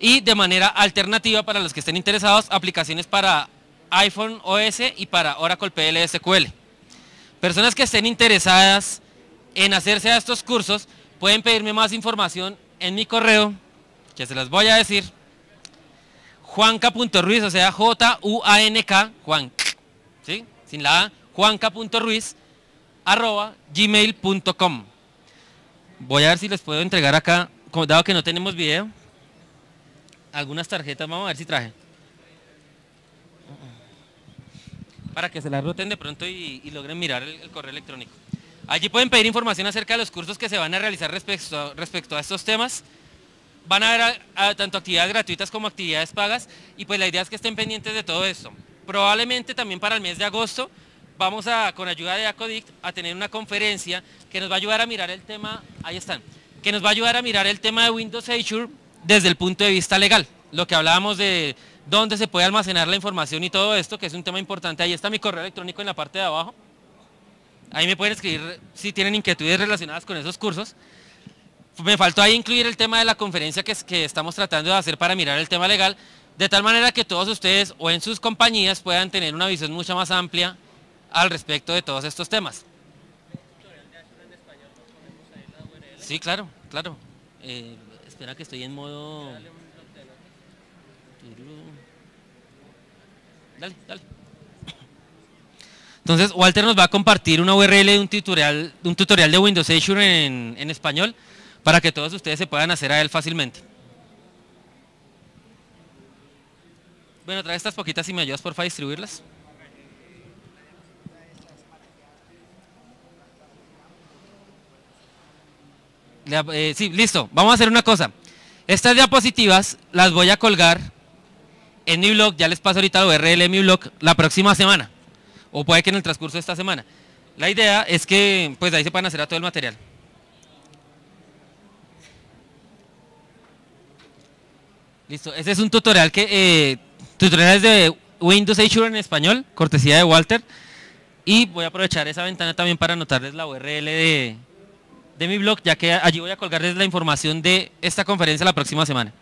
y de manera alternativa para los que estén interesados, aplicaciones para iPhone OS y para Oracle PLSQL. Personas que estén interesadas en hacerse a estos cursos pueden pedirme más información en mi correo, que se las voy a decir, juanca.ruiz, o sea, J-U-A-N-K, Juan, ¿sí? Sin la A, juanca.ruiz, arroba gmail.com. Voy a ver si les puedo entregar acá, dado que no tenemos video, algunas tarjetas. Vamos a ver si traje. Para que se las roten de pronto y, logren mirar el, correo electrónico. Allí pueden pedir información acerca de los cursos que se van a realizar respecto a, estos temas. Van a haber tanto actividades gratuitas como actividades pagas y pues la idea es que estén pendientes de todo esto. Probablemente también para el mes de agosto vamos a, con ayuda de Acodict, a tener una conferencia que nos va a ayudar a mirar el tema, ahí están, que nos va a ayudar a mirar el tema de Windows Azure desde el punto de vista legal. Lo que hablábamos de dónde se puede almacenar la información y todo esto, que es un tema importante. Ahí está mi correo electrónico en la parte de abajo. Ahí me pueden escribir si tienen inquietudes relacionadas con esos cursos. Me faltó ahí incluir el tema de la conferencia que, que estamos tratando de hacer para mirar el tema legal, de tal manera que todos ustedes o en sus compañías puedan tener una visión mucho más amplia al respecto de todos estos temas. Sí, claro, claro. Eh, espera que estoy en modo... Dale, dale. Entonces, Walter nos va a compartir una URL de un tutorial, un tutorial de Windows Azure en, español para que todos ustedes se puedan hacer a él fácilmente. Bueno, trae estas poquitas y me ayudas porfa a distribuirlas. Eh, sí, listo. Vamos a hacer una cosa. Estas diapositivas las voy a colgar en mi blog. Ya les paso ahorita la URL de mi blog la próxima semana. O puede que en el transcurso de esta semana. La idea es que pues ahí se puedan hacer a todo el material. Listo, Ese es un tutorial que eh, tutoriales de Windows Azure en español, cortesía de Walter. Y voy a aprovechar esa ventana también para anotarles la URL de, de mi blog, ya que allí voy a colgarles la información de esta conferencia la próxima semana.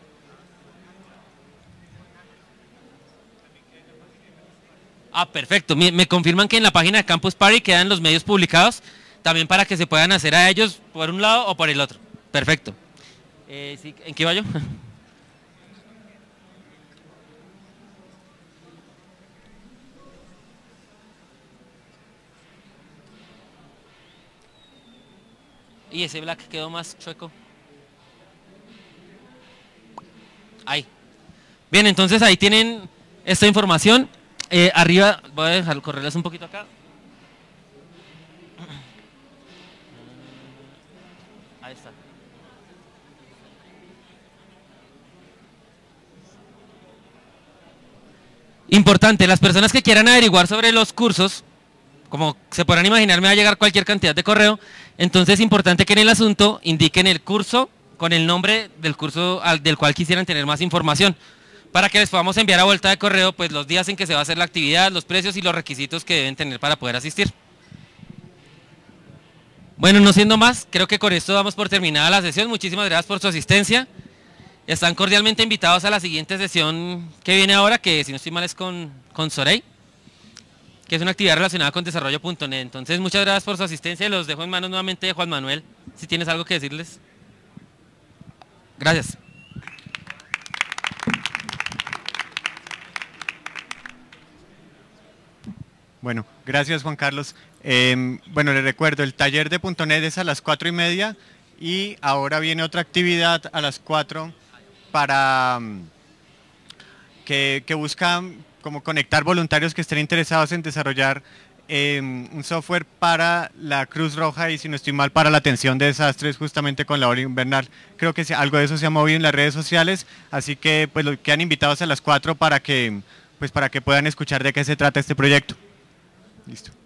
Ah, perfecto. Me, confirman que en la página de Campus Party quedan los medios publicados, también para que se puedan hacer a ellos por un lado o por el otro. Perfecto. Eh, ¿En qué va yo? Y ese black quedó más chueco. Ahí. Bien, entonces ahí tienen esta información. Eh, arriba, voy a dejar correrles un poquito acá. Ahí está. Importante, las personas que quieran averiguar sobre los cursos, como se podrán imaginar, me va a llegar cualquier cantidad de correo. Entonces es importante que en el asunto indiquen el curso con el nombre del curso del cual quisieran tener más información para que les podamos enviar a vuelta de correo pues los días en que se va a hacer la actividad, los precios y los requisitos que deben tener para poder asistir. Bueno, no siendo más, creo que con esto vamos por terminada la sesión. Muchísimas gracias por su asistencia. Están cordialmente invitados a la siguiente sesión que viene ahora, que si no estoy mal es con, con Sorey es una actividad relacionada con desarrollo.net. Entonces, muchas gracias por su asistencia los dejo en manos nuevamente de Juan Manuel, si tienes algo que decirles. Gracias. Bueno, gracias Juan Carlos. Em, bueno, les recuerdo, el taller de .NET es a las cuatro y media y ahora viene otra actividad a las 4 para mm, que, que buscan como conectar voluntarios que estén interesados en desarrollar em, un software para la Cruz Roja y si no estoy mal para la atención de desastres justamente con la ola invernal. Creo que algo de eso se ha movido en las redes sociales, así que pues lo han invitados a las cuatro para que pues para que puedan escuchar de qué se trata este proyecto. Listo.